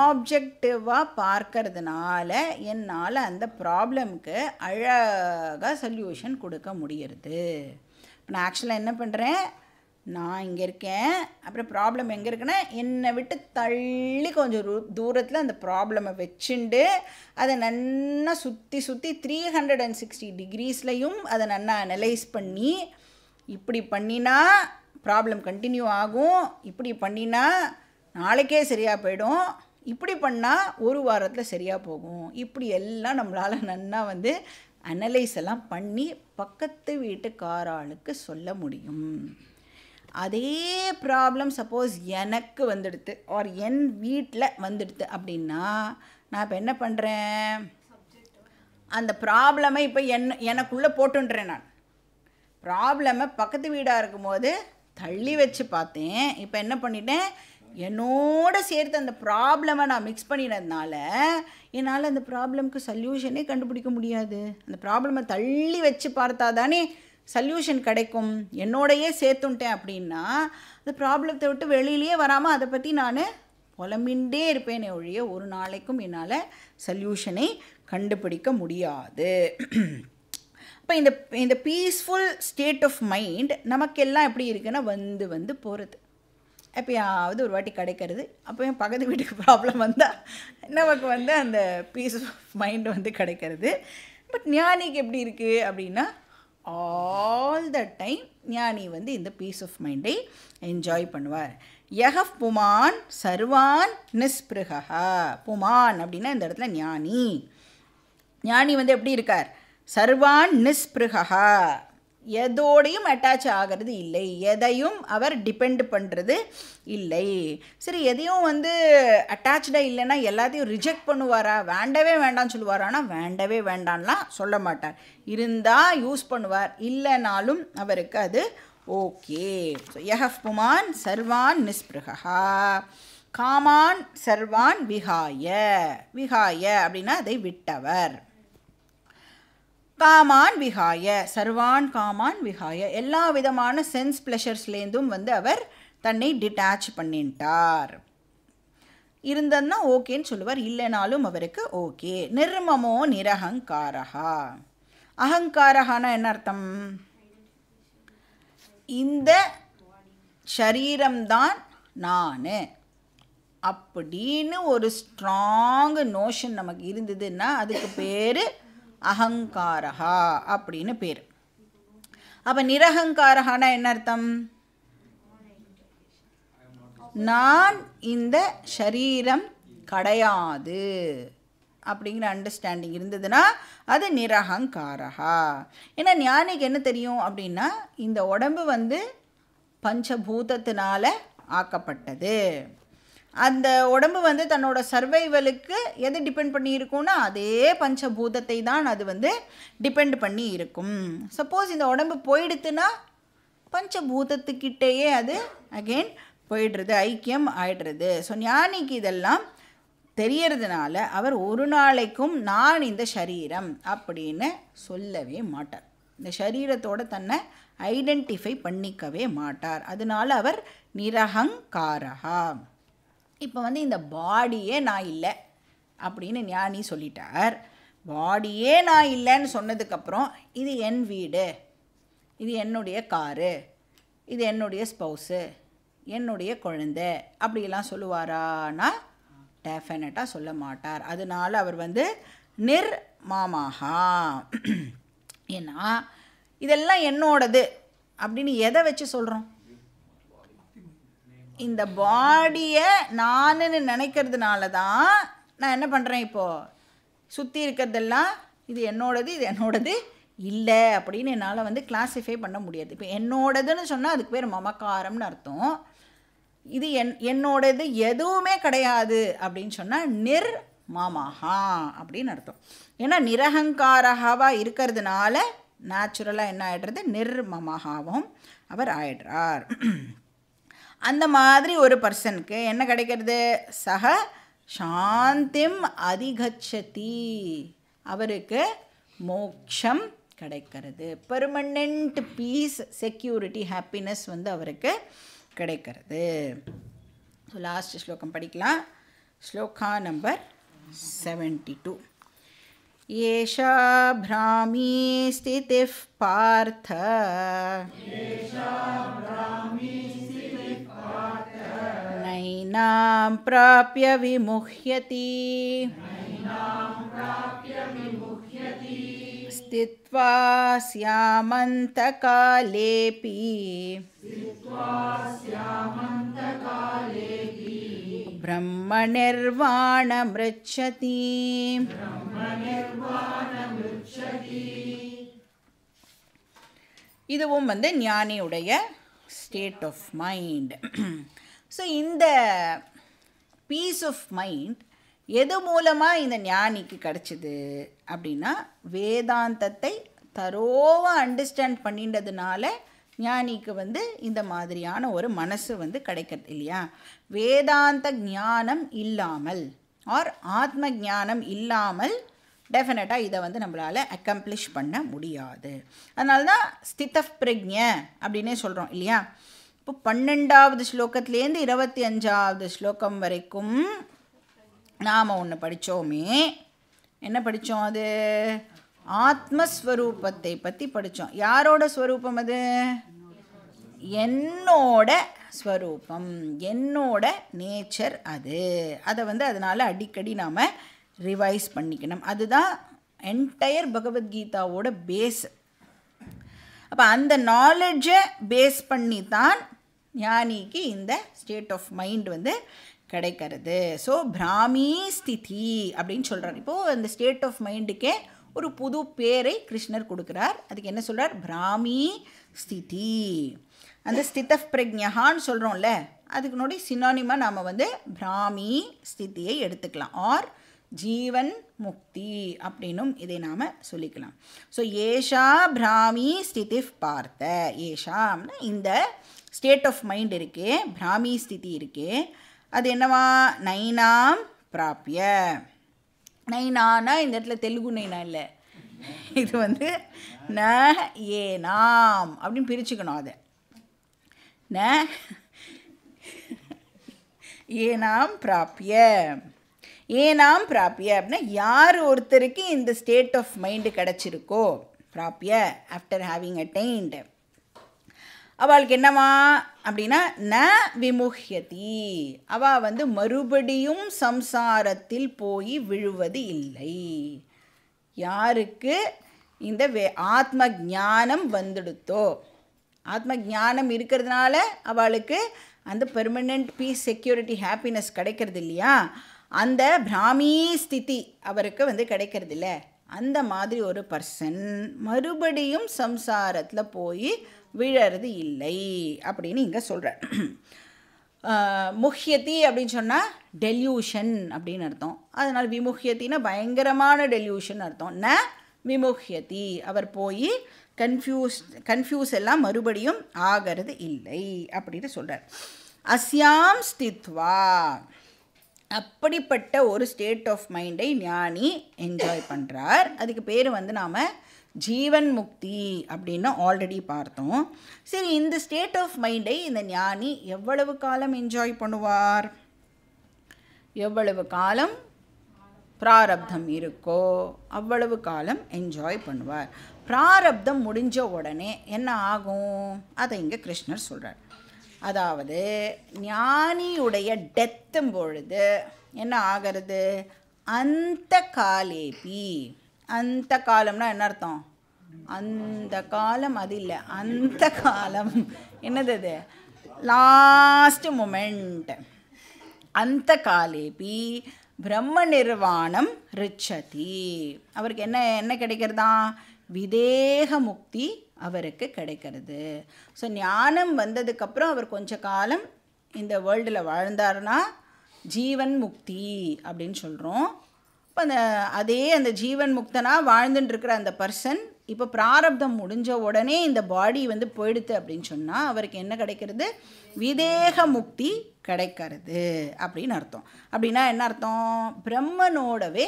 ஆப்ஜெக்டிவாக பார்க்கறதுனால என்னால் அந்த ப்ராப்ளம்க்கு அழகாக சொல்யூஷன் கொடுக்க முடியறது இப்போ நான் ஆக்சுவலாக என்ன பண்ணுறேன் நான் இங்கே இருக்கேன் அப்புறம் ப்ராப்ளம் எங்கே இருக்குன்னா என்னை விட்டு தள்ளி கொஞ்சம் தூரத்தில் அந்த ப்ராப்ளமை வச்சுண்டு அதை நன்னா சுற்றி சுற்றி த்ரீ ஹண்ட்ரட் அண்ட் சிக்ஸ்டி டிகிரீஸ்லையும் அதை நல்லா அனலைஸ் பண்ணி இப்படி பண்ணினா ப்ராப்ளம் கண்டினியூ ஆகும் இப்படி பண்ணினா நாளைக்கே சரியாக போயிடும் இப்படி பண்ணால் ஒரு வாரத்தில் சரியாக போகும் இப்படி எல்லாம் நம்மளால் நன்னா வந்து அனலைஸ் எல்லாம் பண்ணி பக்கத்து வீட்டுக்காராளுக்கு சொல்ல முடியும் அதே ப்ராப்ளம் சப்போஸ் எனக்கு வந்துடுது ஆர் என் வீட்டில் வந்துடுது அப்படின்னா நான் இப்போ என்ன பண்ணுறேன் அந்த ப்ராப்ளமை இப்போ என் எனக்குள்ளே போட்டுன்றேன் நான் ப்ராப்ளமை பக்கத்து வீடாக இருக்கும்போது தள்ளி வச்சு பார்த்தேன் இப்போ என்ன பண்ணிட்டேன் என்னோட சேர்த்து அந்த ப்ராப்ளமை நான் மிக்ஸ் பண்ணினதுனால என்னால் அந்த ப்ராப்ளம்க்கு சொல்யூஷனே கண்டுபிடிக்க முடியாது அந்த ப்ராப்ளமை தள்ளி வச்சு பார்த்தா தானே சல்யூஷன் கிடைக்கும் என்னோடையே சேர்த்துன்ட்டேன் அப்படின்னா அந்த ப்ராப்ளத்தை விட்டு வெளியிலேயே வராமல் அதை பற்றி நான் புலம்பின்ண்டே இருப்பேனே ஒழிய ஒரு நாளைக்கும் என்னால் சல்யூஷனை கண்டுபிடிக்க முடியாது இப்போ இந்த இந்த பீஸ்ஃபுல் ஸ்டேட் ஆஃப் மைண்ட் நமக்கெல்லாம் எப்படி இருக்குன்னா வந்து வந்து போகிறது எப்போயாவது ஒரு வாட்டி கிடைக்கிறது அப்போ என் பக்கத்து வீட்டுக்கு ப்ராப்ளம் வந்தால் நமக்கு வந்து அந்த பீஸ் ஆஃப் மைண்டு வந்து கிடைக்கிறது பட் ஞானிக்கு எப்படி இருக்குது அப்படின்னா ஆல் த டைம் ஞானி வந்து இந்த பீஸ் ஆஃப் மைண்டை என்ஜாய் பண்ணுவார் யஹ் புமான் சர்வான் நிஸ்பிருகா புமான் அப்படின்னா இந்த இடத்துல ஞானி ஞானி வந்து எப்படி இருக்கார் சர்வான் நிஸ்பிருகா எதோடையும் அட்டாச் ஆகிறது இல்லை எதையும் அவர் டிபெண்ட் பண்ணுறது இல்லை சரி எதையும் வந்து அட்டாச்சாக இல்லைன்னா எல்லாத்தையும் ரிஜெக்ட் பண்ணுவாரா வேண்டவே வேண்டாம்னு சொல்லுவாரானா ஆனால் வேண்டவே வேண்டான்லாம் சொல்ல மாட்டார் இருந்தால் யூஸ் பண்ணுவார் இல்லைனாலும் அவருக்கு அது ஓகே ஸோ யஹப் புமான் சர்வான் நிஸ்பிருகா காமான் சர்வான் விகாய விகாய அப்படின்னா அதை விட்டவர் காமான் விகாய சர்வான் காமான் விகாய எல்லா விதமான சென்ஸ் பிளஷர்ஸ்லேருந்தும் வந்து அவர் தன்னை டிட்டாச் பண்ணிட்டார் இருந்ததுன்னா ஓகேன்னு சொல்லுவார் இல்லைனாலும் அவருக்கு ஓகே நிர்மமோ நிரகங்காரகா அகங்காரகானா என்ன அர்த்தம் இந்த சரீரம்தான் நான் அப்படின்னு ஒரு ஸ்ட்ராங் நோஷன் நமக்கு இருந்ததுன்னா அதுக்கு பேர் அகங்காரகா அப்படின்னு பேர் அப்போ நிரகங்காரகானா என்ன அர்த்தம் நான் இந்த சரீரம் கிடையாது அப்படிங்கிற அண்டர்ஸ்டாண்டிங் இருந்ததுன்னா அது நிரகங்காரகா ஏன்னா ஞானிக்கு என்ன தெரியும் அப்படின்னா இந்த உடம்பு வந்து பஞ்சபூதத்தினால ஆக்கப்பட்டது அந்த உடம்பு வந்து தன்னோட சர்வைவலுக்கு எது டிபெண்ட் பண்ணி இருக்கும்னா அதே பஞ்சபூதத்தை தான் அது வந்து டிபெண்ட் பண்ணி இருக்கும் சப்போஸ் இந்த உடம்பு போயிடுத்துன்னா பஞ்சபூதத்துக்கிட்டேயே அது அகெயின் போயிடுறது ஐக்கியம் ஆயிடுறது ஸோ ஞானிக்கு இதெல்லாம் தெரியறதுனால அவர் ஒரு நாளைக்கும் நான் இந்த சரீரம் அப்படின்னு சொல்லவே மாட்டார் இந்த சரீரத்தோட தன்னை ஐடென்டிஃபை பண்ணிக்கவே மாட்டார் அதனால் அவர் நிரகங்காரகா இப்போ வந்து இந்த பாடியே நான் இல்லை அப்படின்னு ஞானி சொல்லிட்டார் பாடியே நான் இல்லைன்னு சொன்னதுக்கப்புறம் இது என் வீடு இது என்னுடைய காரு இது என்னுடைய ஸ்பௌஸு என்னுடைய குழந்தை அப்படிலாம் சொல்லுவாரானா டெஃபினட்டாக சொல்ல மாட்டார் அதனால் அவர் வந்து நிர் மாமாகா ஏன்னா இதெல்லாம் என்னோடது அப்படின்னு எதை வச்சு சொல்கிறோம் இந்த பாடியை நானுன்னு நினைக்கிறதுனால தான் நான் என்ன பண்ணுறேன் இப்போது சுற்றி இருக்கிறதெல்லாம் இது என்னோடது இது என்னோடது இல்லை அப்படின்னு என்னால் வந்து கிளாஸிஃபை பண்ண முடியாது இப்போ என்னோடதுன்னு சொன்னால் அதுக்கு பேர் மமக்காரம்னு அர்த்தம் இது என் என்னோடது எதுவுமே கிடையாது அப்படின்னு சொன்னால் நிர் மாமஹா அப்படின்னு அர்த்தம் ஏன்னா நிரகங்காரகாவாக இருக்கிறதுனால நேச்சுரலாக என்ன ஆகிடுறது நிர்மமகாவும் அவர் ஆயிடுறார் அந்த மாதிரி ஒரு பர்சனுக்கு என்ன கிடைக்கிறது சக சாந்திம் அதிகச்சதி அவருக்கு மோட்சம் கிடைக்கிறது பெர்மனண்ட் பீஸ் செக்யூரிட்டி ஹாப்பினஸ் வந்து அவருக்கு கிடைக்கிறது ஸோ லாஸ்ட் ஸ்லோகம் படிக்கலாம் ஸ்லோகா நம்பர் செவன்டி டூ एषा भ्रामी स्थितिः पार्थ नैनां प्राप्य विमुह्यति स्थित्वा स्यामन्तकालेऽपि ब्रह्मनिर्वाणमृच्छति இதுவும் வந்து ஞானியுடைய ஸ்டேட் ஆஃப் மைண்ட் ஸோ இந்த பீஸ் ஆஃப் மைண்ட் எது மூலமாக இந்த ஞானிக்கு கிடச்சிது அப்படின்னா வேதாந்தத்தை தரோவாக அண்டர்ஸ்டாண்ட் பண்ணின்றதுனால ஞானிக்கு வந்து இந்த மாதிரியான ஒரு மனசு வந்து கிடைக்கிறது இல்லையா வேதாந்த ஞானம் இல்லாமல் ஆர் ஆத்ம ஞானம் இல்லாமல் டெஃபினட்டாக இதை வந்து நம்மளால் அக்கம்ப்ளிஷ் பண்ண முடியாது அதனால தான் ஸ்தித பிரஜ அப்படின்னே சொல்கிறோம் இல்லையா இப்போ பன்னெண்டாவது ஸ்லோகத்துலேருந்து இருபத்தி அஞ்சாவது ஸ்லோகம் வரைக்கும் நாம் ஒன்று படித்தோமே என்ன படித்தோம் அது ஆத்மஸ்வரூபத்தை பற்றி படித்தோம் யாரோட ஸ்வரூபம் அது என்னோட ஸ்வரூபம் என்னோட நேச்சர் அது அதை வந்து அதனால் அடிக்கடி நாம் ரிவைஸ் பண்ணிக்கணும் அதுதான் என்டையர் பகவத்கீதாவோட பேஸ் அப்போ அந்த நாலெட்ஜை பேஸ் பண்ணி தான் ஞானிக்கு இந்த ஸ்டேட் ஆஃப் மைண்ட் வந்து கிடைக்கிறது ஸோ பிராமி ஸ்திதி அப்படின்னு சொல்கிறார் இப்போது அந்த ஸ்டேட் ஆஃப் மைண்டுக்கே ஒரு புது பேரை கிருஷ்ணர் கொடுக்குறார் அதுக்கு என்ன சொல்கிறார் பிராமி ஸ்திதி அந்த ஸ்தித பிரஜான்னு சொல்கிறோம்ல அதுக்குனுடைய சினானிமா நாம் வந்து பிராமி ஸ்திதியை எடுத்துக்கலாம் ஆர் ஜீவன் முக்தி அப்படின்னும் இதை நாம் சொல்லிக்கலாம் ஸோ ஏஷா பிராமி ஸ்திதி பார்த்த ஏஷா இந்த ஸ்டேட் ஆஃப் மைண்ட் இருக்கே பிராமி ஸ்திதி இருக்கே அது என்னவா நைனாம் பிராப்பிய நைனானா இந்த இடத்துல தெலுங்கு நைனா இல்லை இது வந்து ந ஏ நாம் அப்படின்னு பிரிச்சுக்கணும் அதை ந ஏ நாம் பிராப்பிய ஏனாம் பிராப்பிய அப்படின்னா யார் ஒருத்தருக்கு இந்த ஸ்டேட் ஆஃப் மைண்டு கிடச்சிருக்கோ பிராப்பிய ஆஃப்டர் ஹேவிங் அட்டைன்டு அவளுக்கு என்னவா அப்படின்னா ந விமுகியதி அவ வந்து மறுபடியும் சம்சாரத்தில் போய் விழுவது இல்லை யாருக்கு இந்த வே ஆத்ம ஜானம் வந்துடுத்தோ ஆத்ம ஜானம் இருக்கிறதுனால அவளுக்கு அந்த பெர்மனெண்ட் பீஸ் செக்யூரிட்டி ஹாப்பினஸ் கிடைக்கிறது இல்லையா அந்த பிராமி ஸ்திதி அவருக்கு வந்து கிடைக்கிறது இல்லை அந்த மாதிரி ஒரு பர்சன் மறுபடியும் சம்சாரத்தில் போய் விழறது இல்லை அப்படின்னு இங்கே சொல்கிறார் முக்கியத்தி அப்படின்னு சொன்னால் டெல்யூஷன் அப்படின்னு அர்த்தம் அதனால் விமுக்கியத்தின்னா பயங்கரமான டெல்யூஷன் அர்த்தம் ந விமுக்கியத்தி அவர் போய் கன்ஃபியூஸ் கன்ஃபியூஸ் எல்லாம் மறுபடியும் ஆகிறது இல்லை அப்படின்னு சொல்கிறார் அஸ்யாம் ஸ்தித்வா அப்படிப்பட்ட ஒரு ஸ்டேட் ஆஃப் மைண்டை ஞானி என்ஜாய் பண்ணுறார் அதுக்கு பேர் வந்து நாம் ஜீவன் முக்தி அப்படின்னு ஆல்ரெடி பார்த்தோம் சரி இந்த ஸ்டேட் ஆஃப் மைண்டை இந்த ஞானி எவ்வளவு காலம் என்ஜாய் பண்ணுவார் எவ்வளவு காலம் பிராரப்தம் இருக்கோ அவ்வளவு காலம் என்ஜாய் பண்ணுவார் பிராரப்தம் முடிஞ்ச உடனே என்ன ஆகும் அதை இங்கே கிருஷ்ணர் சொல்கிறார் அதாவது ஞானியுடைய டெத்தும் பொழுது என்ன ஆகிறது அந்த காலேபி அந்த காலம்னா என்ன அர்த்தம் அந்த காலம் அது இல்லை அந்த காலம் என்னது அது லாஸ்ட் மூமெண்ட் அந்த காலேபி பிரம்ம நிர்வாணம் ரிச்சதி அவருக்கு என்ன என்ன கிடைக்கிறதா விதேக முக்தி அவருக்கு கிடைக்கிறது ஸோ ஞானம் வந்ததுக்கப்புறம் அவர் கொஞ்ச காலம் இந்த வேர்ல்டில் வாழ்ந்தார்னா ஜீவன் முக்தி அப்படின்னு சொல்கிறோம் இப்போ அந்த அதே அந்த ஜீவன் முக்தனாக வாழ்ந்துட்டுருக்கிற அந்த பர்சன் இப்போ பிராரப்தம் முடிஞ்ச உடனே இந்த பாடி வந்து போயிடுது அப்படின்னு சொன்னால் அவருக்கு என்ன கிடைக்கிறது விதேக முக்தி கிடைக்கிறது அப்படின்னு அர்த்தம் அப்படின்னா என்ன அர்த்தம் பிரம்மனோடவே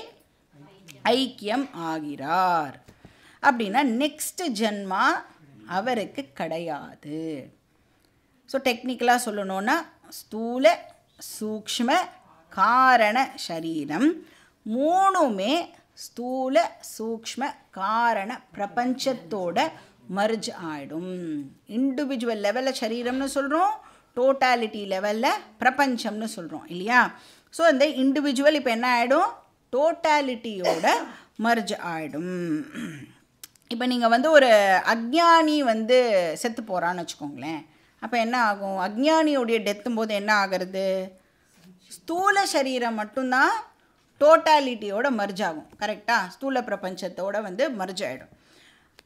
ஐக்கியம் ஆகிறார் அப்படின்னா நெக்ஸ்ட் ஜென்மா அவருக்கு கிடையாது ஸோ டெக்னிக்கலாக சொல்லணும்னா ஸ்தூல சூக்ம காரண சரீரம் மூணுமே ஸ்தூல சூக்ம காரண பிரபஞ்சத்தோட மர்ஜ் ஆகிடும் இண்டிவிஜுவல் லெவலில் சரீரம்னு சொல்கிறோம் டோட்டாலிட்டி லெவலில் பிரபஞ்சம்னு சொல்கிறோம் இல்லையா ஸோ இந்த இண்டிவிஜுவல் இப்போ என்ன ஆகிடும் டோட்டாலிட்டியோட மர்ஜ் ஆகிடும் இப்போ நீங்கள் வந்து ஒரு அக்ஞானி வந்து செத்து போகிறான்னு வச்சுக்கோங்களேன் அப்போ என்ன ஆகும் அக்ஞானியுடைய டெத்தும் போது என்ன ஆகிறது ஸ்தூல சரீரம் மட்டும்தான் டோட்டாலிட்டியோட மர்ஜ் ஆகும் கரெக்டாக ஸ்தூல பிரபஞ்சத்தோட வந்து மர்ஜ் ஆகிடும்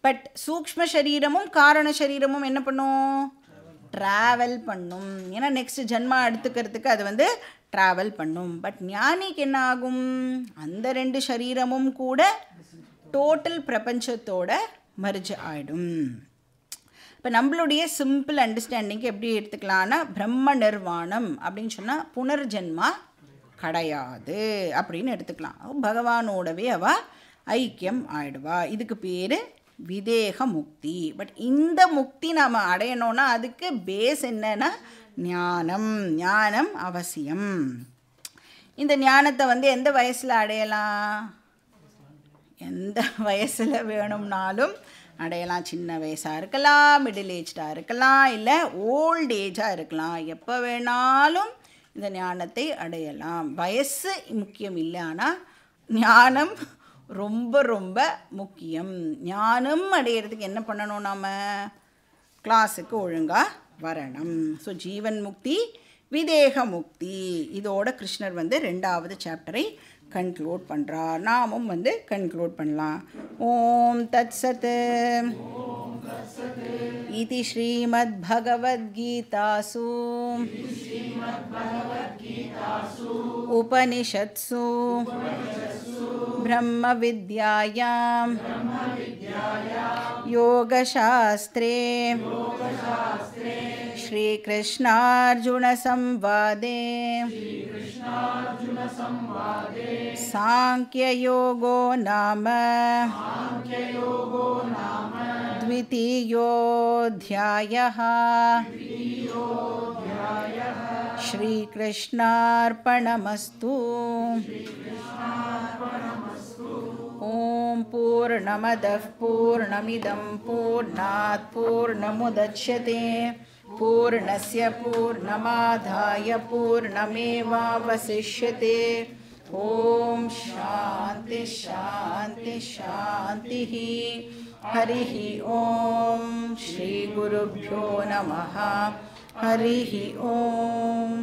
பட் சூக்ம சரீரமும் காரண சரீரமும் என்ன பண்ணும் ட்ராவல் பண்ணும் ஏன்னா நெக்ஸ்ட் ஜென்மா எடுத்துக்கிறதுக்கு அது வந்து ட்ராவல் பண்ணும் பட் ஞானிக்கு என்ன ஆகும் அந்த ரெண்டு சரீரமும் கூட டோட்டல் பிரபஞ்சத்தோட மர்ஜ் ஆகிடும் இப்போ நம்மளுடைய சிம்பிள் அண்டர்ஸ்டாண்டிங்க்கு எப்படி எடுத்துக்கலாம்னா பிரம்ம நிர்வாணம் அப்படின்னு சொன்னால் புனர்ஜென்மா கிடையாது அப்படின்னு எடுத்துக்கலாம் பகவானோடவே அவள் ஐக்கியம் ஆயிடுவா இதுக்கு பேர் விதேக முக்தி பட் இந்த முக்தி நாம் அடையணும்னா அதுக்கு பேஸ் என்னன்னா ஞானம் ஞானம் அவசியம் இந்த ஞானத்தை வந்து எந்த வயசில் அடையலாம் எந்த வயசில் வேணும்னாலும் அடையலாம் சின்ன வயசாக இருக்கலாம் மிடில் ஏஜ்டாக இருக்கலாம் இல்லை ஓல்டு ஏஜாக இருக்கலாம் எப்போ வேணாலும் இந்த ஞானத்தை அடையலாம் வயசு முக்கியம் இல்லை ஆனால் ஞானம் ரொம்ப ரொம்ப முக்கியம் ஞானம் அடையிறதுக்கு என்ன பண்ணணும் நாம் கிளாஸுக்கு ஒழுங்காக வரணும் ஸோ ஜீவன் முக்தி விதேக முக்தி இதோட கிருஷ்ணர் வந்து ரெண்டாவது சாப்டரை कनकलूड பண்ணுறா நாமும் வந்து கன்க்ளூட் பண்ணலாம் ஓம் தத் சத்து इति श्रीमद्भगवद्गीतासु उपनिषत्सु ब्रह्मविद्यायां योगशास्त्रे श्रीकृष्णार्जुनसंवादे श्री सांख्ययोगो नाम द्वितीयोऽध्यायः श्रीकृष्णार्पणमस्तु ॐ पूर्णमदः पूर्णमिदं पूर्णात् पूर्णमुदच्यते पूर्णस्य पूर्णमाधाय पूर्णमेवावशिष्यते ओम शांति शांति शांति ही हरि ही ओम श्री गुरुभ्यो नमः हरि ही ओम